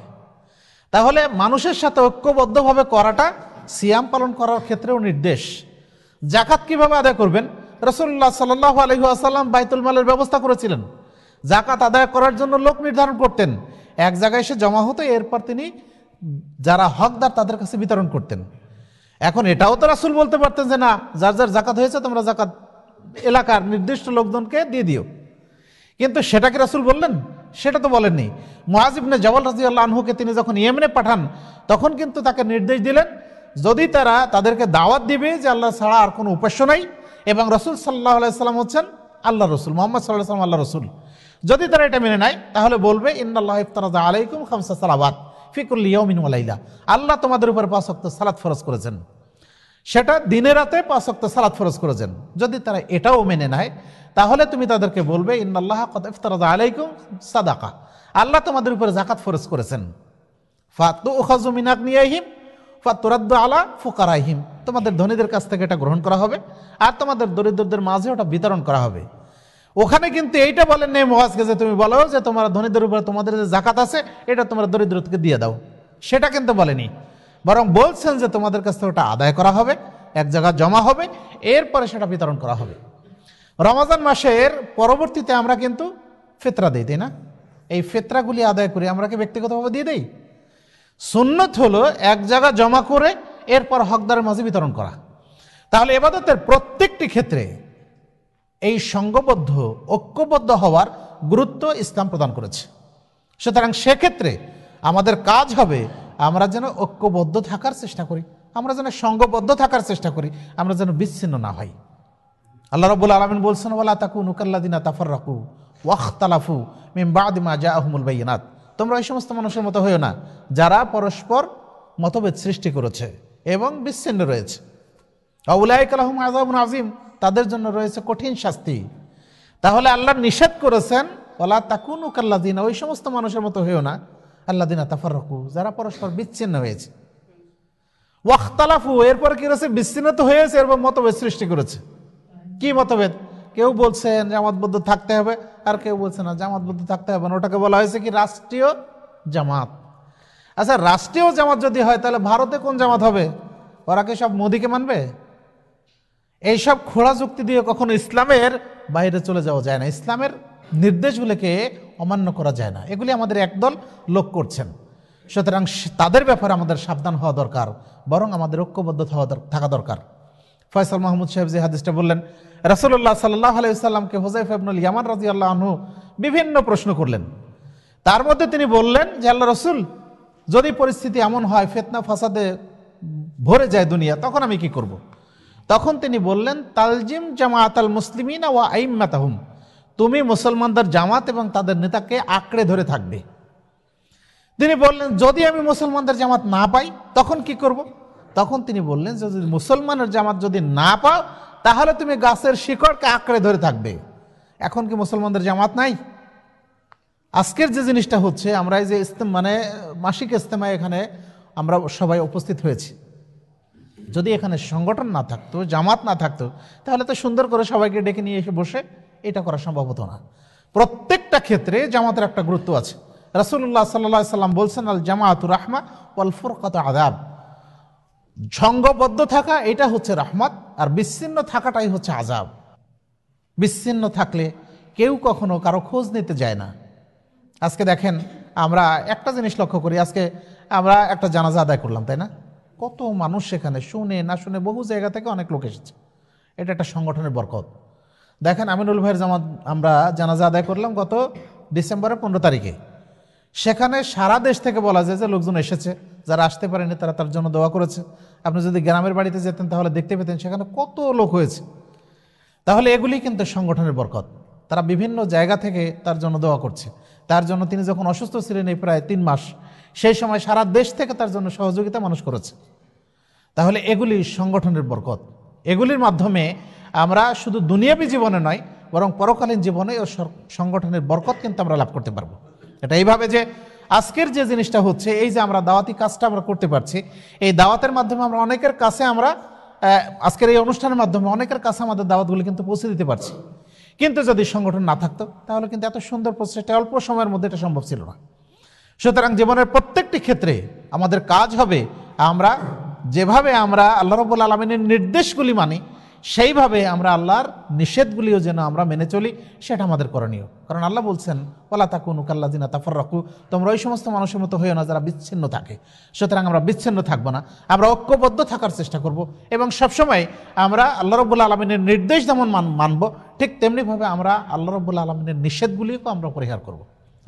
তাহলে মানুষের সাথে ঐক্যবদ্ধভাবে করাটা সিয়াম পালন করার ক্ষেত্রেও নির্দেশ জাকাত কিভাবে আদায় করবেন রসুল্লাহ সাল্লাহ আলহি আসাল্লাম বাইতুল মালের ব্যবস্থা করেছিলেন জাকাত আদায় করার জন্য লোক নির্ধারণ করতেন এক জায়গায় এসে জমা হতো এরপর তিনি যারা হকদার তাদের কাছে বিতরণ করতেন এখন এটাও তো রাসুল বলতে পারতেন যে না যার যার জাকাত হয়েছে তোমরা জাকাত এলাকার নির্দিষ্ট লোকজনকে দিয়ে দিও কিন্তু সেটাকে রাসুল বললেন সেটা তো বলেননি মহাজিবনে জওয়াল রাজি আল্লাহ আনহুকে তিনি যখন ইয়েমেনে পাঠান তখন কিন্তু তাকে নির্দেশ দিলেন যদি তারা তাদেরকে দাওয়াত দিবে যে আল্লাহ ছাড়া আর কোনো উপাস্য নাই এবং রসুল সাল্লাহ আলাইসাল্লাম হচ্ছেন আল্লাহ রসুল মোহাম্মদ সাল্লাহ সাল্লাম আল্লাহ রসুল যদি তারা এটা মেনে নেয় তাহলে বলবে ইন্দাল্লাহ ইফতারাজ আলাইকুম খামসা সালাবাদ ফিকুল ইয়মিন ওয়ালাইলা আল্লাহ তোমাদের উপর পাঁচ অক্ত সালাত ফরজ করেছেন সেটা দিনে রাতে পাঁচ অক্ত সালাত ফরজ করেছেন যদি তারা এটাও মেনে নেয় তাহলে তুমি তাদেরকে বলবে ইন কত ইফতারাদ আলাইকুম সাদাকা আল্লাহ তোমাদের উপরে জাকাত ফরজ করেছেন ফাতু ওখাজুমিন আগ্নিয়াহিম ফাতুরাদ্দ আলা ফুকারাহিম তোমাদের ধনীদের কাছ থেকে এটা গ্রহণ করা হবে আর তোমাদের দরিদ্রদের মাঝে ওটা বিতরণ করা হবে ওখানে কিন্তু এইটা বলেন নেই মহাজকে যে তুমি বলো যে তোমার ধনীদের উপরে তোমাদের যে জাকাত আছে এটা তোমরা দরিদ্রকে দিয়ে দাও সেটা কিন্তু বলেনি বরং বলছেন যে তোমাদের কাছ থেকে ওটা আদায় করা হবে এক জায়গায় জমা হবে এরপরে সেটা বিতরণ করা হবে রমাজান মাসের পরবর্তীতে আমরা কিন্তু ফেতরা দিই তাই না এই ফেতরাগুলি আদায় করে আমরা কি ব্যক্তিগতভাবে দিয়ে দেই সুন্নত হলো এক জায়গা জমা করে এরপর হকদারের মাঝে বিতরণ করা তাহলে এবাদতের প্রত্যেকটি ক্ষেত্রে এই সঙ্গবদ্ধ ঐক্যবদ্ধ হওয়ার গুরুত্ব ইসলাম প্রদান করেছে সুতরাং সেক্ষেত্রে আমাদের কাজ হবে আমরা যেন ঐক্যবদ্ধ থাকার চেষ্টা করি আমরা যেন সঙ্গবদ্ধ থাকার চেষ্টা করি আমরা যেন বিচ্ছিন্ন না হই আল্লাহ রবুল আলমিন বলছেন ওলা তাকু নুকাল্লাদিনা তাফর রাকু ওয়াখতালাফু মিমবাদিমা জা আহমুল বাইনাত তোমরা এই সমস্ত মানুষের মতো হইও না যারা পরস্পর মতভেদ সৃষ্টি করেছে এবং বিচ্ছিন্ন রয়েছে আউলাইক আলহম আজিম তাদের জন্য রয়েছে কঠিন শাস্তি তাহলে আল্লাহ নিষেধ করেছেন ওলা তাকুন দিনা ওই সমস্ত মানুষের মতো হয়েও না তাফার রকু যারা পরস্পর বিচ্ছিন্ন হয়েছে ওয়াক্তালাফু এরপর কি রয়েছে বিচ্ছিন্ন তো হয়েছে এরপর মতভেদ সৃষ্টি করেছে কি মতভেদ কেউ বলছেন জামাতবদ্ধ থাকতে হবে আর কেউ বলছে না জামাতবদ্ধ থাকতে হবে না ওটাকে বলা হয়েছে কি রাষ্ট্রীয় জামাত আচ্ছা রাষ্ট্রীয় জামাত যদি হয় তাহলে ভারতে কোন জামাত হবে ওরা কি সব মোদিকে মানবে এইসব খোড়া যুক্তি দিয়ে কখনো ইসলামের বাইরে চলে যাওয়া যায় না ইসলামের নির্দেশগুলোকে অমান্য করা যায় না এগুলি আমাদের একদল লোক করছেন সুতরাং তাদের ব্যাপারে আমাদের সাবধান হওয়া দরকার বরং আমাদের ঐক্যবদ্ধ থাকা দরকার ফয়সাল মাহমুদ সাহেব যে হাদিসটা বললেন রাসুল্লাহ সাল্লাহ আলাইসাল্লামকে হোজাইফ ফেবনুল ইয়ামান রাজি আল্লাহনু বিভিন্ন প্রশ্ন করলেন তার মধ্যে তিনি বললেন যে আল্লাহ রসুল যদি পরিস্থিতি এমন হয় ফেতনা ফাসাদে ভরে যায় দুনিয়া তখন আমি কি করবো তখন তিনি বললেন তালজিম জামাত আল মুসলিমিনা ওয়া আইম্মাতাহুম তুমি মুসলমানদের জামাত এবং তাদের নেতাকে আঁকড়ে ধরে থাকবে তিনি বললেন যদি আমি মুসলমানদের জামাত না পাই তখন কি করব। তখন তিনি বললেন যে যদি মুসলমানের জামাত যদি না পাও তাহলে তুমি গাছের শিকড়কে আঁকড়ে ধরে থাকবে এখন কি মুসলমানদের জামাত নাই আজকের যে জিনিসটা হচ্ছে আমরা এই যে ইস্তেম মানে মাসিক ইস্তেমায় এখানে আমরা সবাই উপস্থিত হয়েছি যদি এখানে সংগঠন না থাকতো জামাত না থাকতো তাহলে তো সুন্দর করে সবাইকে ডেকে নিয়ে এসে বসে এটা করা সম্ভব হতো না প্রত্যেকটা ক্ষেত্রে জামাতের একটা গুরুত্ব আছে রাসুল্লাহ সাল্লা সাল্লাম বলছেন আল জামাত রাহমা ওয়াল ফুরকাত আদাব ঝঙ্গবদ্ধ থাকা এটা হচ্ছে রাহমত আর বিচ্ছিন্ন থাকাটাই হচ্ছে আজাব বিচ্ছিন্ন থাকলে কেউ কখনো কারো খোঁজ নিতে যায় না আজকে দেখেন আমরা একটা জিনিস লক্ষ্য করি আজকে আমরা একটা জানাজা আদায় করলাম তাই না কত মানুষ সেখানে শুনে না শুনে বহু জায়গা থেকে অনেক লোক এসেছে এটা একটা সংগঠনের বরকত দেখেন আমিনুল ভাইয়ের জামাত আমরা জানাজা আদায় করলাম গত ডিসেম্বরের পনেরো তারিখে সেখানে সারা দেশ থেকে বলা যায় যে লোকজন এসেছে যারা আসতে পারেনি তারা তার জন্য দোয়া করেছে আপনি যদি গ্রামের বাড়িতে যেতেন তাহলে দেখতে পেতেন সেখানে কত লোক হয়েছে তাহলে এগুলি কিন্তু সংগঠনের বরকত তারা বিভিন্ন জায়গা থেকে তার জন্য দোয়া করছে তার জন্য তিনি যখন অসুস্থ ছিলেন এই প্রায় তিন মাস সেই সময় সারা দেশ থেকে তার জন্য সহযোগিতা মানুষ করেছে তাহলে এগুলি সংগঠনের বরকত এগুলির মাধ্যমে আমরা শুধু দুনিয়াবী জীবনে নয় বরং পরকালীন জীবনে ও সংগঠনের বরকত কিন্তু আমরা লাভ করতে পারবো এটা এইভাবে যে আজকের যে জিনিসটা হচ্ছে এই যে আমরা দাওয়াতি কাজটা আমরা করতে পারছি এই দাওয়াতের মাধ্যমে আমরা অনেকের কাছে আমরা আজকের এই অনুষ্ঠানের মাধ্যমে অনেকের কাছে আমাদের দাওয়াতগুলি কিন্তু পৌঁছে দিতে পারছি কিন্তু যদি সংগঠন না থাকতো তাহলে কিন্তু এত সুন্দর প্রচেষ্টা অল্প সময়ের মধ্যে এটা সম্ভব ছিল না সুতরাং জীবনের প্রত্যেকটি ক্ষেত্রে আমাদের কাজ হবে আমরা যেভাবে আমরা আল্লাহ রবুল আলমিনের নির্দেশগুলি মানি সেইভাবে আমরা আল্লাহর নিষেধগুলিও যেন আমরা মেনে চলি সেটা আমাদের করণীয় কারণ আল্লাহ বলছেন ওলা তাকুনু দিনা তাফর রাকু তোমরা ওই সমস্ত মানুষের মতো হয়েও না যারা বিচ্ছিন্ন থাকে সুতরাং আমরা বিচ্ছিন্ন থাকবো না আমরা ঐক্যবদ্ধ থাকার চেষ্টা করব এবং সবসময় আমরা আল্লাহ রব্বুল আলমিনের নির্দেশ যেমন মান মানব ঠিক তেমনিভাবে আমরা আল্লাহ রব্বুল আলমিনের নিষেধগুলিও আমরা পরিহার করব।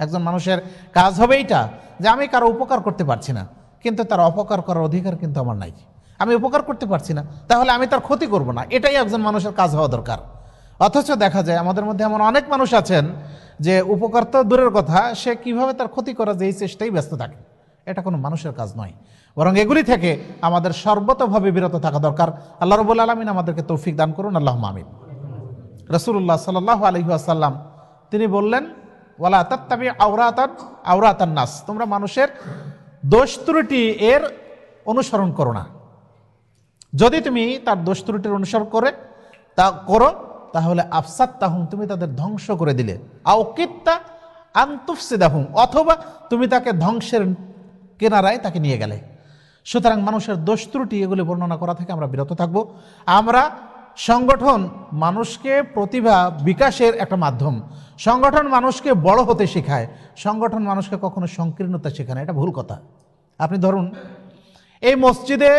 একজন মানুষের কাজ হবে এইটা যে আমি কারো উপকার করতে পারছি না কিন্তু তার অপকার করার অধিকার কিন্তু আমার নাই আমি উপকার করতে পারছি না তাহলে আমি তার ক্ষতি করব না এটাই একজন মানুষের কাজ হওয়া দরকার অথচ দেখা যায় আমাদের মধ্যে এমন অনেক মানুষ আছেন যে উপকার তো দূরের কথা সে কিভাবে তার ক্ষতি করা যে এই চেষ্টাই ব্যস্ত থাকে এটা কোনো মানুষের কাজ নয় বরং এগুলি থেকে আমাদের সর্বতভাবে বিরত থাকা দরকার আল্লাহ রবুল আলমিন আমাদেরকে তৌফিক দান করুন আল্লাহ মামিন রসুল্লাহ আলহি আসাল্লাম তিনি বললেন ওলা তাত্তাবি আওরাতান আওরাতান নাস তোমরা মানুষের দোষ ত্রুটি এর অনুসরণ করো না যদি তুমি তার দোষ ত্রুটির অনুসরণ করে তা করো তাহলে আফসাদ তাহুম তুমি তাদের ধ্বংস করে দিলে আউকিত্তা আন্তুফসিদাহুম অথবা তুমি তাকে ধ্বংসের কেনারায় তাকে নিয়ে গেলে সুতরাং মানুষের দোষ ত্রুটি এগুলি বর্ণনা করা থেকে আমরা বিরত থাকব আমরা সংগঠন মানুষকে প্রতিভা বিকাশের একটা মাধ্যম সংগঠন মানুষকে বড় হতে শেখায় সংগঠন মানুষকে কখনো সংকীর্ণতা শেখায় না এটা ভুল কথা আপনি ধরুন এই মসজিদে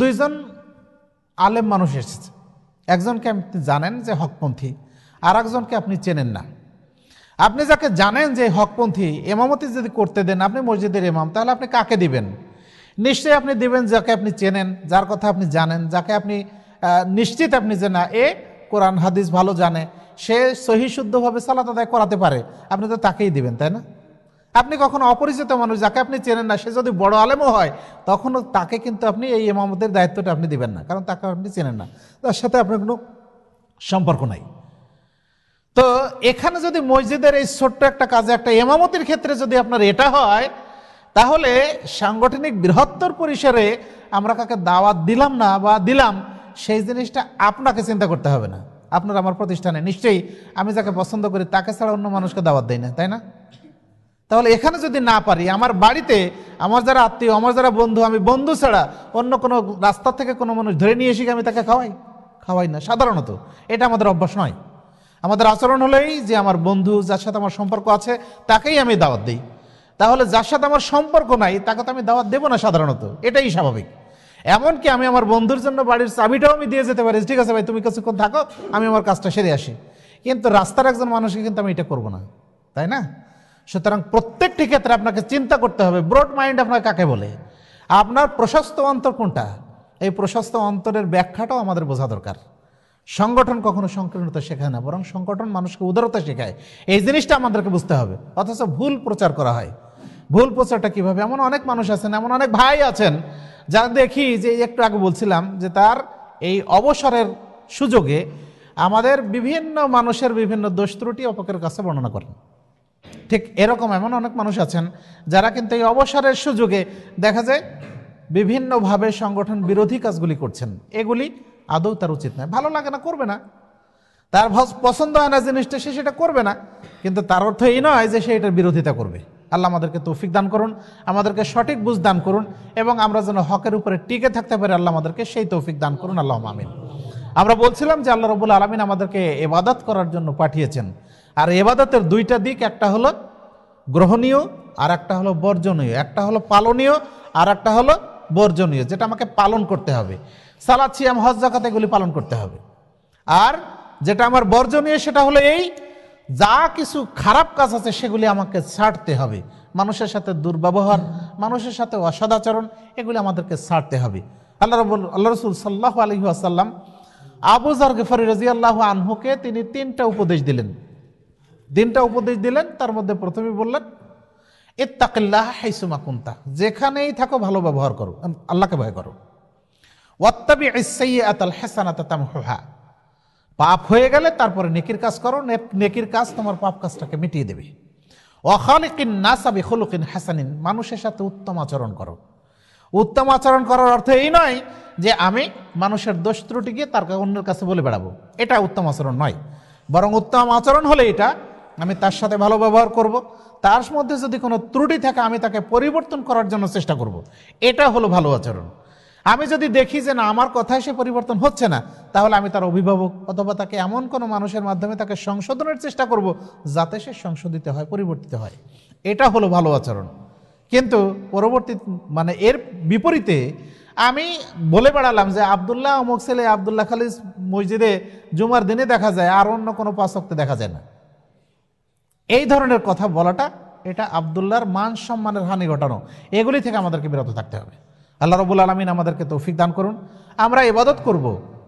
দুইজন আলেম মানুষ এসেছে একজনকে আপনি জানেন যে হকপন্থী আর একজনকে আপনি চেনেন না আপনি যাকে জানেন যে হকপন্থী এমামতি যদি করতে দেন আপনি মসজিদের এমাম তাহলে আপনি কাকে দিবেন নিশ্চয়ই আপনি দিবেন যাকে আপনি চেনেন যার কথা আপনি জানেন যাকে আপনি নিশ্চিত আপনি যে না এ কোরআন হাদিস ভালো জানে সে সহি শুদ্ধভাবে সালাত আদায় করাতে পারে আপনি তো তাকেই দিবেন তাই না আপনি কখনো অপরিচিত মানুষ যাকে আপনি চেনেন না সে যদি বড় আলেমও হয় তখনও তাকে কিন্তু আপনি এই ইমামতের দায়িত্বটা আপনি দিবেন না কারণ তাকে আপনি চেনেন না তার সাথে আপনার কোনো সম্পর্ক নাই তো এখানে যদি মসজিদের এই ছোট্ট একটা কাজে একটা এমামতির ক্ষেত্রে যদি আপনার এটা হয় তাহলে সাংগঠনিক বৃহত্তর পরিসরে আমরা কাকে দাওয়াত দিলাম না বা দিলাম সেই জিনিসটা আপনাকে চিন্তা করতে হবে না আপনার আমার প্রতিষ্ঠানে নিশ্চয়ই আমি যাকে পছন্দ করি তাকে ছাড়া অন্য মানুষকে দাওয়াত দেয় না তাই না তাহলে এখানে যদি না পারি আমার বাড়িতে আমার যারা আত্মীয় আমার যারা বন্ধু আমি বন্ধু ছাড়া অন্য কোনো রাস্তা থেকে কোনো মানুষ ধরে নিয়ে এসে আমি তাকে খাওয়াই খাওয়াই না সাধারণত এটা আমাদের অভ্যাস নয় আমাদের আচরণ হলেই যে আমার বন্ধু যার সাথে আমার সম্পর্ক আছে তাকেই আমি দাওয়াত দিই তাহলে যার সাথে আমার সম্পর্ক নাই তাকে তো আমি দাওয়াত দেবো না সাধারণত এটাই স্বাভাবিক এমনকি আমি আমার বন্ধুর জন্য বাড়ির চাবিটাও আমি দিয়ে যেতে পারি ঠিক আছে ভাই তুমি কিছুক্ষণ থাকো আমি আমার কাজটা সেরে আসি কিন্তু রাস্তার একজন মানুষকে কিন্তু আমি এটা করবো না তাই না সুতরাং প্রত্যেকটি ক্ষেত্রে আপনাকে চিন্তা করতে হবে ব্রড মাইন্ড আপনাকে কাকে বলে আপনার প্রশস্ত অন্তর কোনটা এই প্রশস্ত অন্তরের ব্যাখ্যাটাও আমাদের বোঝা দরকার সংগঠন কখনো সংকীর্ণতা শেখায় না বরং সংগঠন মানুষকে উদারতা শেখায় এই জিনিসটা আমাদেরকে বুঝতে হবে অথচ ভুল প্রচার করা হয় ভুল প্রচারটা কীভাবে এমন অনেক মানুষ আছেন এমন অনেক ভাই আছেন যা দেখি যে একটু আগে বলছিলাম যে তার এই অবসরের সুযোগে আমাদের বিভিন্ন মানুষের বিভিন্ন দোষ ত্রুটি অপকের কাছে বর্ণনা করেন ঠিক এরকম এমন অনেক মানুষ আছেন যারা কিন্তু এই অবসরের সুযোগে দেখা যায় বিভিন্নভাবে সংগঠন বিরোধী কাজগুলি করছেন এগুলি আদৌ তার উচিত নয় ভালো লাগে না করবে না তার পছন্দ হয় না জিনিসটা সে সেটা করবে না কিন্তু তার অর্থ এই নয় যে সে এটার বিরোধিতা করবে আল্লাহ আমাদেরকে তৌফিক দান করুন আমাদেরকে সঠিক বুঝ দান করুন এবং আমরা যেন হকের উপরে টিকে থাকতে পারি আল্লাহ আমাদেরকে সেই তৌফিক দান করুন আল্লাহ আমিন আমরা বলছিলাম যে আল্লাহ রবুল আলমিন আমাদেরকে এবাদত করার জন্য পাঠিয়েছেন আর এবাদতের দুইটা দিক একটা হলো গ্রহণীয় আর একটা হলো বর্জনীয় একটা হলো পালনীয় আর একটা হলো বর্জনীয় যেটা আমাকে পালন করতে হবে সালাদ সিয়াম হজ জাকাত এগুলি পালন করতে হবে আর যেটা আমার বর্জনীয় সেটা হলো এই যা কিছু খারাপ কাজ আছে সেগুলি আমাকে ছাড়তে হবে মানুষের সাথে দুর্ব্যবহার মানুষের সাথে অসদাচরণ এগুলি আমাদেরকে ছাড়তে হবে আল্লাহ রব আল্লাহ রসুল সাল্লাহ আলহি আসাল্লাম জার গেফারি রাজিয়াল্লাহ আনহুকে তিনি তিনটা উপদেশ দিলেন দিনটা উপদেশ দিলেন তার মধ্যে প্রথমে বললেন এ তাকিল্লাহ হাইসুমা কুন্তা যেখানেই থাকো ভালো ব্যবহার করো আল্লাহকে ভয় করো ওয়াত্তাবি আতাল হেসানা তাতাম হোহা পাপ হয়ে গেলে তারপরে নেকির কাজ করো নেকির কাজ তোমার পাপ কাজটাকে মিটিয়ে দেবে অখালিকিন নাসাবি হলুকিন হাসানিন মানুষের সাথে উত্তম আচরণ করো উত্তম আচরণ করার অর্থ এই নয় যে আমি মানুষের দোষ ত্রুটিকে তার অন্যের কাছে বলে বেড়াবো এটা উত্তম আচরণ নয় বরং উত্তম আচরণ হলে এটা আমি তার সাথে ভালো ব্যবহার করব। তার মধ্যে যদি কোনো ত্রুটি থাকে আমি তাকে পরিবর্তন করার জন্য চেষ্টা করব। এটা হলো ভালো আচরণ আমি যদি দেখি যে না আমার কথায় সে পরিবর্তন হচ্ছে না তাহলে আমি তার অভিভাবক অথবা তাকে এমন কোনো মানুষের মাধ্যমে তাকে সংশোধনের চেষ্টা করব যাতে সে সংশোধিত হয় পরিবর্তিত হয় এটা হলো ভালো আচরণ কিন্তু পরবর্তী মানে এর বিপরীতে আমি বলে বেড়ালাম যে আবদুল্লাহ অমুক ছেলে আবদুল্লাহ খালিজ মসজিদে জুমার দিনে দেখা যায় আর অন্য কোনো পাশক্তে দেখা যায় না এই ধরনের কথা বলাটা এটা আবদুল্লাহর মান সম্মানের হানি ঘটানো এগুলি থেকে আমাদেরকে বিরত থাকতে হবে আল্লাহ রবুল আলমিন আমাদেরকে তৌফিক দান করুন আমরা এবাদত করব।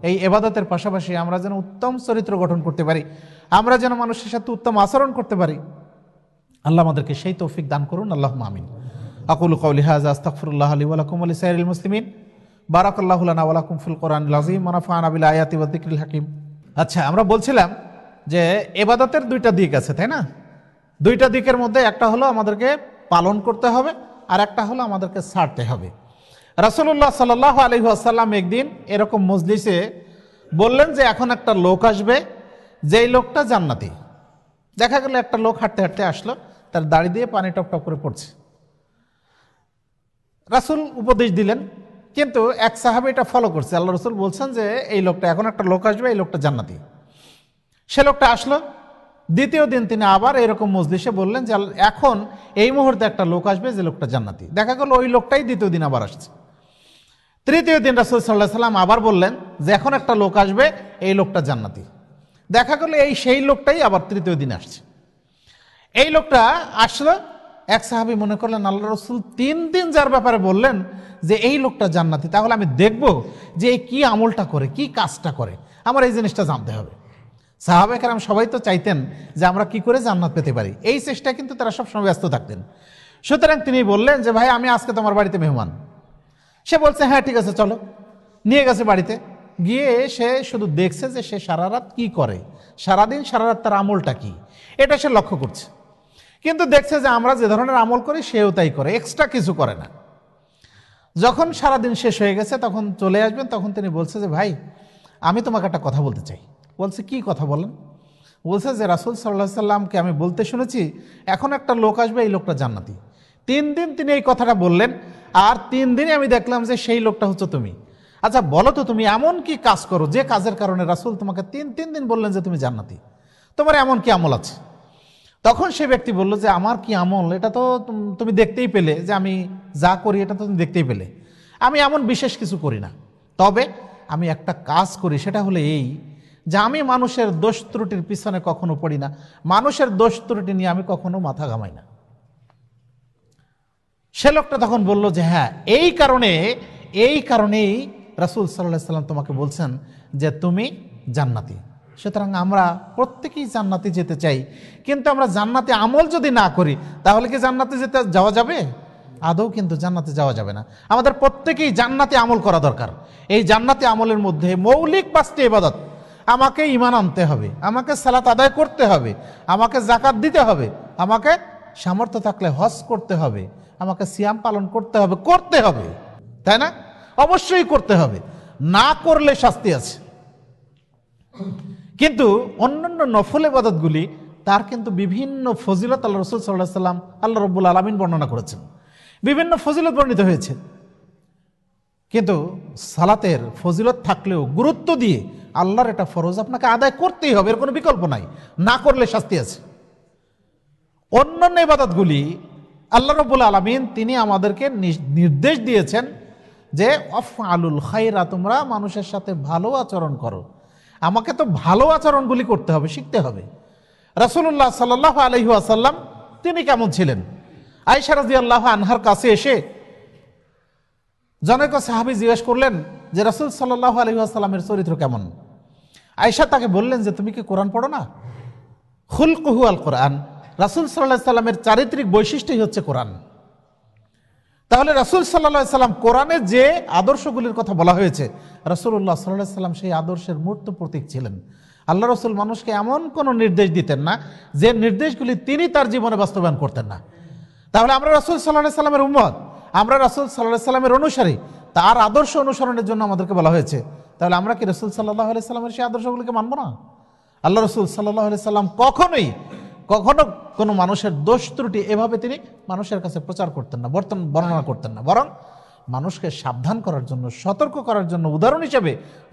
এই এবাদতের পাশাপাশি আমরা যেন উত্তম চরিত্র গঠন করতে পারি আমরা যেন মানুষের সাথে উত্তম আচরণ করতে পারি আল্লাহ আমাদেরকে সেই তৌফিক দান করুন আল্লাহ মামিন আকুল কৌলিহাজ আস্তাকফরুল্লাহ আলী ওয়ালাকুম আলী সাইল মুসলিমিন বারাকাল্লাহুল্লাহ ওয়ালাকুম ফুল কোরআন লাজিম মানাফান আবিল আয়াতি হাকিম আচ্ছা আমরা বলছিলাম যে এবাদতের দুইটা দিক আছে তাই না দুইটা দিকের মধ্যে একটা হলো আমাদেরকে পালন করতে হবে আর একটা হলো আমাদেরকে ছাড়তে হবে রাসুল্লাহ সাল আলী আসাল্লাম একদিন এরকম মজলিসে বললেন যে এখন একটা লোক আসবে যেই লোকটা জান্নাতি দেখা গেল একটা লোক হাঁটতে হাঁটতে আসলো তার দাড়ি দিয়ে পানি টপ টপ করে পড়ছে রাসুল উপদেশ দিলেন কিন্তু এক সাহাবে এটা ফলো করছে আল্লাহ রসুল বলছেন যে এই লোকটা এখন একটা লোক আসবে এই লোকটা জান্নাতি সে লোকটা আসলো দ্বিতীয় দিন তিনি আবার এরকম মজলিসে বললেন যে এখন এই মুহূর্তে একটা লোক আসবে যে লোকটা জান্নাতি দেখা গেল ওই লোকটাই দ্বিতীয় দিন আবার আসছে তৃতীয় দিন রাসুল সাল্লাহ সাল্লাম আবার বললেন যে এখন একটা লোক আসবে এই লোকটা জান্নাতি দেখা গেল এই সেই লোকটাই আবার তৃতীয় দিন আসছে এই লোকটা আসলো এক সাহাবি মনে করলেন আল্লাহ রসুল তিন দিন যার ব্যাপারে বললেন যে এই লোকটা জান্নাতি তাহলে আমি দেখব যে কি আমলটা করে কি কাজটা করে আমার এই জিনিসটা জানতে হবে সাহাবেকেরাম সবাই তো চাইতেন যে আমরা কি করে জান্নাত পেতে পারি এই চেষ্টা কিন্তু তারা সবসময় ব্যস্ত থাকতেন সুতরাং তিনি বললেন যে ভাই আমি আজকে তোমার বাড়িতে মেহমান সে বলছে হ্যাঁ ঠিক আছে চলো নিয়ে গেছে বাড়িতে গিয়ে সে শুধু দেখছে যে সে সারা রাত কী করে সারাদিন সারা রাত তার আমলটা কী এটা সে লক্ষ্য করছে কিন্তু দেখছে যে আমরা যে ধরনের আমল করি সেও তাই করে এক্সট্রা কিছু করে না যখন সারাদিন শেষ হয়ে গেছে তখন চলে আসবেন তখন তিনি বলছে যে ভাই আমি তোমাকে একটা কথা বলতে চাই বলছে কি কথা বলেন বলছে যে রাসুল সাল্লাহ সাল্লামকে আমি বলতে শুনেছি এখন একটা লোক আসবে এই লোকটা জান্নাতি তিন দিন তিনি এই কথাটা বললেন আর তিন দিনে আমি দেখলাম যে সেই লোকটা হচ্ছে তুমি আচ্ছা বলো তো তুমি এমন কি কাজ করো যে কাজের কারণে রাসুল তোমাকে তিন তিন দিন বললেন যে তুমি জান্নাতি তোমার এমন কি আমল আছে তখন সে ব্যক্তি বলল যে আমার কি আমল এটা তো তুমি দেখতেই পেলে যে আমি যা করি এটা তো তুমি দেখতেই পেলে আমি এমন বিশেষ কিছু করি না তবে আমি একটা কাজ করি সেটা হলো এই যে আমি মানুষের দোষ ত্রুটির পিছনে কখনো পড়ি না মানুষের দোষ ত্রুটি নিয়ে আমি কখনো মাথা ঘামাই না সে লোকটা তখন বলল যে হ্যাঁ এই কারণে এই কারণেই রাসুল সাল্লাহ সাল্লাম তোমাকে বলছেন যে তুমি জান্নাতি সুতরাং আমরা প্রত্যেকেই জান্নাতে যেতে চাই কিন্তু আমরা জান্নাতে আমল যদি না করি তাহলে কি জান্নাতে যেতে যাওয়া যাবে আদৌ কিন্তু জান্নাতে যাওয়া যাবে না আমাদের প্রত্যেকেই জান্নাতে আমল করা দরকার এই জান্নাতি আমলের মধ্যে মৌলিক পাঁচটি এবাদত আমাকে ইমান আনতে হবে আমাকে সালাত আদায় করতে হবে আমাকে জাকাত দিতে হবে আমাকে সামর্থ্য থাকলে হজ করতে হবে আমাকে সিয়াম পালন করতে হবে করতে হবে তাই না অবশ্যই করতে হবে না করলে শাস্তি আছে কিন্তু অন্যান্য নফল এবাদতগুলি তার কিন্তু বিভিন্ন ফজিলত আল্লাহ রসুল সাল্লাহ সাল্লাম আল্লাহ রব্বুল আলমিন বর্ণনা করেছেন বিভিন্ন ফজিলত বর্ণিত হয়েছে কিন্তু সালাতের ফজিলত থাকলেও গুরুত্ব দিয়ে আল্লাহর এটা ফরজ আপনাকে আদায় করতেই হবে এর কোনো বিকল্প নাই না করলে শাস্তি আছে অন্যান্য ইবাদতগুলি আল্লাহ রবুল আলমিন তিনি আমাদেরকে নির্দেশ দিয়েছেন যে অফ আলুল খাইরা তোমরা মানুষের সাথে ভালো আচরণ করো আমাকে তো ভালো আচরণগুলি করতে হবে শিখতে হবে রসুল্লাহ সাল্লাহ আলহি আসাল্লাম তিনি কেমন ছিলেন আয়সা আল্লাহ আনহার কাছে এসে জনক সাহাবি জিজ্ঞেস করলেন যে রসুল সাল্লাহ আলহি আসাল্লামের চরিত্র কেমন আয়সা তাকে বললেন যে তুমি কি কোরআন পড়ো না হুলকুহু আল কোরআন রাসুল সাল্লাহ সাল্লামের চারিত্রিক বৈশিষ্ট্যই হচ্ছে কোরআন তাহলে রাসুল সাল্লা সাল্লাম কোরআনের যে আদর্শগুলির কথা বলা হয়েছে রাসুল্লাহ সাল্লাহ সাল্লাম সেই আদর্শের মূর্ত প্রতীক ছিলেন আল্লাহ রসুল মানুষকে এমন কোনো নির্দেশ দিতেন না যে নির্দেশগুলি তিনি তার জীবনে বাস্তবায়ন করতেন না তাহলে আমরা রাসুল সাল্লাহ সাল্লামের উম্মত আমরা রাসুল সাল্লাহ সাল্লামের অনুসারী তার আদর্শ অনুসরণের জন্য আমাদেরকে বলা হয়েছে তাহলে আমরা কি রসুল সাল্লাহ সাল্লামের সেই আদর্শগুলিকে মানব না আল্লাহ রসুল সাল্লাহ সাল্লাম কখনোই কখনো কোনো মানুষের দোষ ত্রুটি এভাবে তিনি মানুষের কাছে প্রচার করতেন না বর্তমান বর্ণনা করতেন না বরং মানুষকে সাবধান করার জন্য সতর্ক করার জন্য উদাহরণ হিসেবে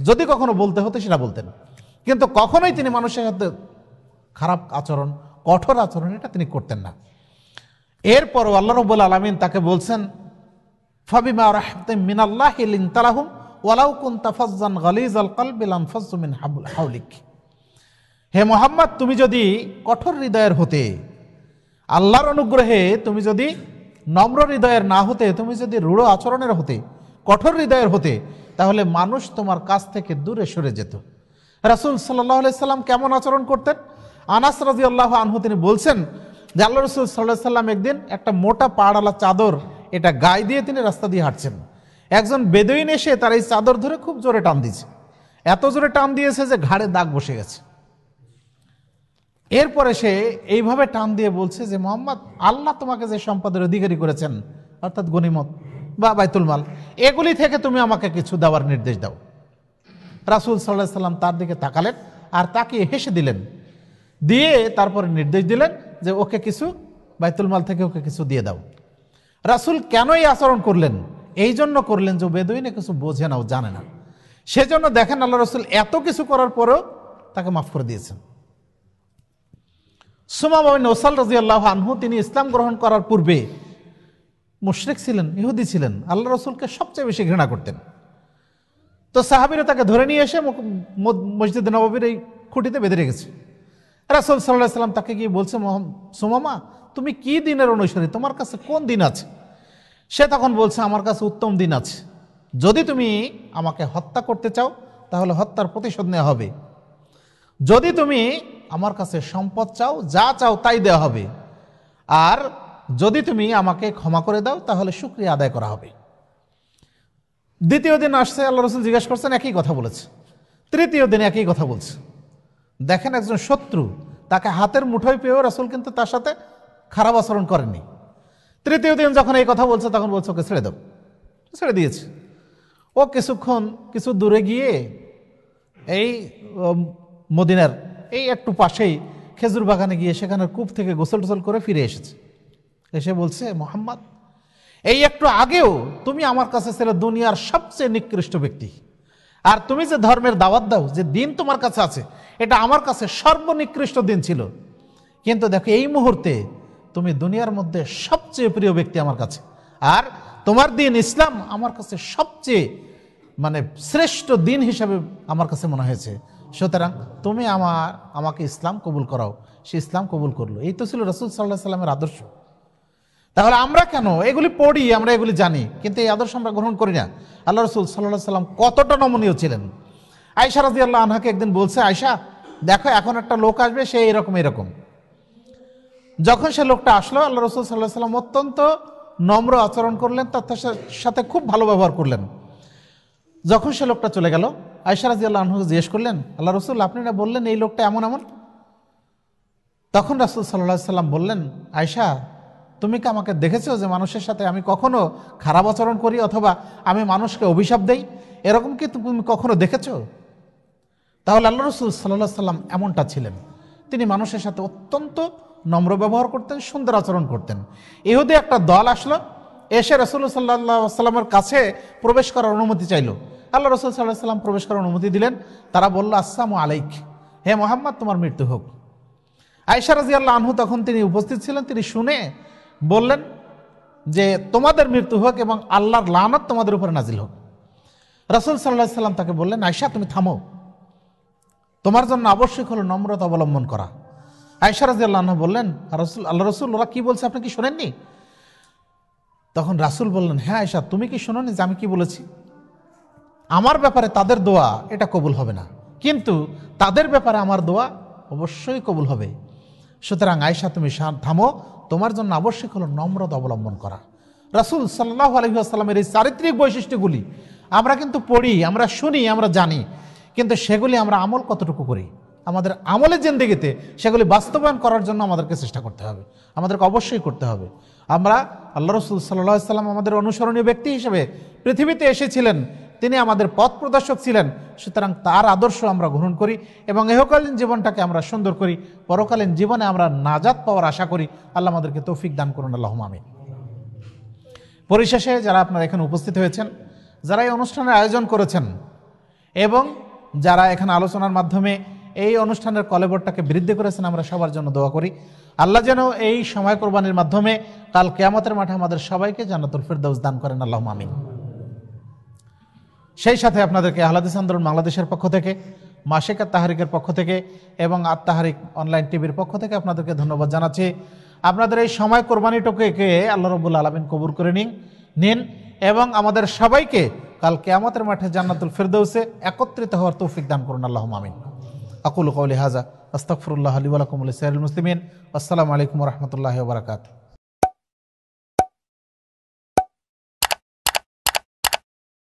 যদি কখনো বলতে হতো সেটা বলতেন কিন্তু কখনোই তিনি মানুষের সাথে খারাপ আচরণ কঠোর আচরণ এটা তিনি করতেন না এরপরও আল্লাহ রবুল আলমিন তাকে বলছেন ফাবিমা রাহতে মিনাল্লাহ তালাহুম ওয়ালাউকুন তাফাজান গালিজ আল কালবিলান ফজুমিন হাউলিক হে মোহাম্মদ তুমি যদি কঠোর হৃদয়ের হতে আল্লাহর অনুগ্রহে তুমি যদি নম্র হৃদয়ের না হতে তুমি যদি রূঢ় আচরণের হতে কঠোর হৃদয়ের হতে তাহলে মানুষ তোমার কাছ থেকে দূরে সরে যেত রাসুল সাল্লাহ সাল্লাম কেমন আচরণ করতেন আনাস রাজি আল্লাহ আনহু তিনি বলছেন যে আল্লাহ রসুল সাল্লাহ সাল্লাম একদিন একটা মোটা পাড়ালা চাদর এটা গায়ে দিয়ে তিনি রাস্তা দিয়ে হাঁটছেন একজন বেদইন এসে তার এই চাদর ধরে খুব জোরে টান দিয়েছে এত জোরে টান দিয়েছে যে ঘাড়ে দাগ বসে গেছে এরপরে সে এইভাবে টান দিয়ে বলছে যে মোহাম্মদ আল্লাহ তোমাকে যে সম্পদের অধিকারী করেছেন অর্থাৎ গণিমত বা বাইতুল মাল এগুলি থেকে তুমি আমাকে কিছু দেওয়ার নির্দেশ দাও রাসুল সাল্লাহ সাল্লাম তার দিকে তাকালেন আর তাকে হেসে দিলেন দিয়ে তারপরে নির্দেশ দিলেন যে ওকে কিছু বাইতুল মাল থেকে ওকে কিছু দিয়ে দাও রাসুল কেন এই আচরণ করলেন এই জন্য করলেন যে বেদুইনে কিছু বোঝে না ও জানে না সেজন্য দেখেন আল্লাহ রসুল এত কিছু করার পরেও তাকে মাফ করে দিয়েছেন সুমাবাবী নৌসাল রাজি আল্লাহ আনহু তিনি ইসলাম গ্রহণ করার পূর্বে মুশরেক ছিলেন ইহুদি ছিলেন আল্লাহ রসুলকে সবচেয়ে বেশি ঘৃণা করতেন তো সাহাবিরা তাকে ধরে নিয়ে এসে মসজিদ নবাবির এই খুঁটিতে বেঁধে রেখেছে রাসুল সাল্লাহ সাল্লাম তাকে গিয়ে বলছে সুমামা তুমি কি দিনের অনুসারী তোমার কাছে কোন দিন আছে সে তখন বলছে আমার কাছে উত্তম দিন আছে যদি তুমি আমাকে হত্যা করতে চাও তাহলে হত্যার প্রতিশোধ নেওয়া হবে যদি তুমি আমার কাছে সম্পদ চাও যা চাও তাই দেওয়া হবে আর যদি তুমি আমাকে ক্ষমা করে দাও তাহলে সুক্রিয়া আদায় করা হবে দ্বিতীয় দিন আসছে আল্লাহ রসুল জিজ্ঞেস করছেন একই কথা বলেছে তৃতীয় দিন একই কথা বলছে দেখেন একজন শত্রু তাকে হাতের মুঠোয় পেয়েও রাসুল কিন্তু তার সাথে খারাপ আচরণ করেনি তৃতীয় দিন যখন এই কথা বলছে তখন বলছে ওকে ছেড়ে দেব ছেড়ে দিয়েছে ও কিছুক্ষণ কিছু দূরে গিয়ে এই মদিনার এই একটু পাশেই খেজুর বাগানে গিয়ে সেখানে কূপ থেকে গোসল টোসল করে ফিরে এসেছে এসে বলছে মোহাম্মদ এই একটু আগেও তুমি আমার কাছে ছেলে দুনিয়ার সবচেয়ে নিকৃষ্ট ব্যক্তি আর তুমি যে ধর্মের দাওয়াত দাও যে দিন তোমার কাছে আছে এটা আমার কাছে সর্বনিকৃষ্ট দিন ছিল কিন্তু দেখো এই মুহূর্তে তুমি দুনিয়ার মধ্যে সবচেয়ে প্রিয় ব্যক্তি আমার কাছে আর তোমার দিন ইসলাম আমার কাছে সবচেয়ে মানে শ্রেষ্ঠ দিন হিসাবে আমার কাছে মনে হয়েছে সুতরাং তুমি আমার আমাকে ইসলাম কবুল করাও সে ইসলাম কবুল করলো এই তো ছিল রসুল সাল্লাহ সাল্লামের আদর্শ তাহলে আমরা কেন এগুলি পড়ি আমরা এগুলি জানি কিন্তু এই আদর্শ আমরা গ্রহণ করি না আল্লাহ রসুল সাল্লাহ সাল্লাম কতটা নমনীয় ছিলেন আয়সা রাজি আল্লাহ আনহাকে একদিন বলছে আয়সা দেখো এখন একটা লোক আসবে সে এরকম এরকম যখন সে লোকটা আসলো আল্লাহ রসুল সাল্লাহ সাল্লাম অত্যন্ত নম্র আচরণ করলেন তার সাথে খুব ভালো ব্যবহার করলেন যখন সে লোকটা চলে গেল আয়সারাজি আল্লাহ জিজ্ঞেস করলেন আল্লাহ রসুল আপনি না বললেন এই লোকটা এমন এমন তখন রাসুল সাল্লাহ সাল্লাম বললেন আয়সা তুমি কি আমাকে দেখেছো যে মানুষের সাথে আমি কখনো খারাপ আচরণ করি অথবা আমি মানুষকে অভিশাপ দেই এরকম কি তুমি কখনো দেখেছো তাহলে আল্লাহ রসুল সাল্লাহ সাল্লাম এমনটা ছিলেন তিনি মানুষের সাথে অত্যন্ত নম্র ব্যবহার করতেন সুন্দর আচরণ করতেন ইহুদি একটা দল আসলো এসে রসুল সাল্লাহ সাল্লামের কাছে প্রবেশ করার অনুমতি চাইল আল্লাহ রসুল সাল্লাহ সাল্লাম প্রবেশ করার অনুমতি দিলেন তারা বলল আসসাম আলাইক হে মোহাম্মদ তোমার মৃত্যু হোক আয়সা রাজি আল্লাহ আনহু তখন তিনি উপস্থিত ছিলেন তিনি শুনে বললেন যে তোমাদের মৃত্যু হোক এবং আল্লাহর লানত তোমাদের উপরে নাজিল হোক রসুল সাল্লাহ সাল্লাম তাকে বললেন আয়সা তুমি থামো তোমার জন্য আবশ্যক হলো নম্রতা অবলম্বন করা আল্লাহ বললেন রসুল আল্লাহ রসুল ওরা কী বলছে আপনি কি শোনেননি তখন রাসুল বললেন হ্যাঁ আয়সা তুমি কি শোনোনি যে আমি কি বলেছি আমার ব্যাপারে তাদের দোয়া এটা কবুল হবে না কিন্তু তাদের ব্যাপারে আমার দোয়া অবশ্যই কবুল হবে সুতরাং আয়সা তুমি থামো তোমার জন্য আবশ্যক হলো নম্রতা অবলম্বন করা রাসুল সাল্লাহ আলহিহাস্লামের এই চারিত্রিক বৈশিষ্ট্যগুলি আমরা কিন্তু পড়ি আমরা শুনি আমরা জানি কিন্তু সেগুলি আমরা আমল কতটুকু করি আমাদের আমলের জেন্দিগিতে সেগুলি বাস্তবায়ন করার জন্য আমাদেরকে চেষ্টা করতে হবে আমাদেরকে অবশ্যই করতে হবে আমরা আল্লাহ রসুল সাল্লাহ সাল্লাম আমাদের অনুসরণীয় ব্যক্তি হিসেবে পৃথিবীতে এসেছিলেন তিনি আমাদের পথ প্রদর্শক ছিলেন সুতরাং তার আদর্শ আমরা গ্রহণ করি এবং এহকালীন জীবনটাকে আমরা সুন্দর করি পরকালীন জীবনে আমরা নাজাত পাওয়ার আশা করি আল্লাহ আমাদেরকে তৌফিক দান করুন আল্লাহ আমি পরিশেষে যারা আপনারা এখানে উপস্থিত হয়েছেন যারা এই অনুষ্ঠানের আয়োজন করেছেন এবং যারা এখানে আলোচনার মাধ্যমে এই অনুষ্ঠানের কলেবরটাকে বৃদ্ধি করেছেন আমরা সবার জন্য দোয়া করি আল্লাহ যেন এই সময় কোরবানির মাধ্যমে কাল কেয়ামতের মাঠে আমাদের সবাইকে জান্নাতুল ফিরদাউস দান করেন আল্লাহ মামিন সেই সাথে আপনাদেরকে আহ্লাদিস আন্দোলন বাংলাদেশের পক্ষ থেকে মাসিক আত্মাহারিকের পক্ষ থেকে এবং আত্মাহারিক অনলাইন টিভির পক্ষ থেকে আপনাদেরকে ধন্যবাদ জানাচ্ছি আপনাদের এই সময় কোরবানিটুকুকে আল্লাহ রবুল আলমিন কবুর করে নিন নিন এবং আমাদের সবাইকে কাল কেয়ামতের মাঠে জান্নাতুল ফিরদৌসে একত্রিত হওয়ার তৌফিক দান করুন আল্লাহ মামিন أقول قولي هذا أستغفر الله لي ولكم ولسائر المسلمين والسلام عليكم ورحمة الله وبركاته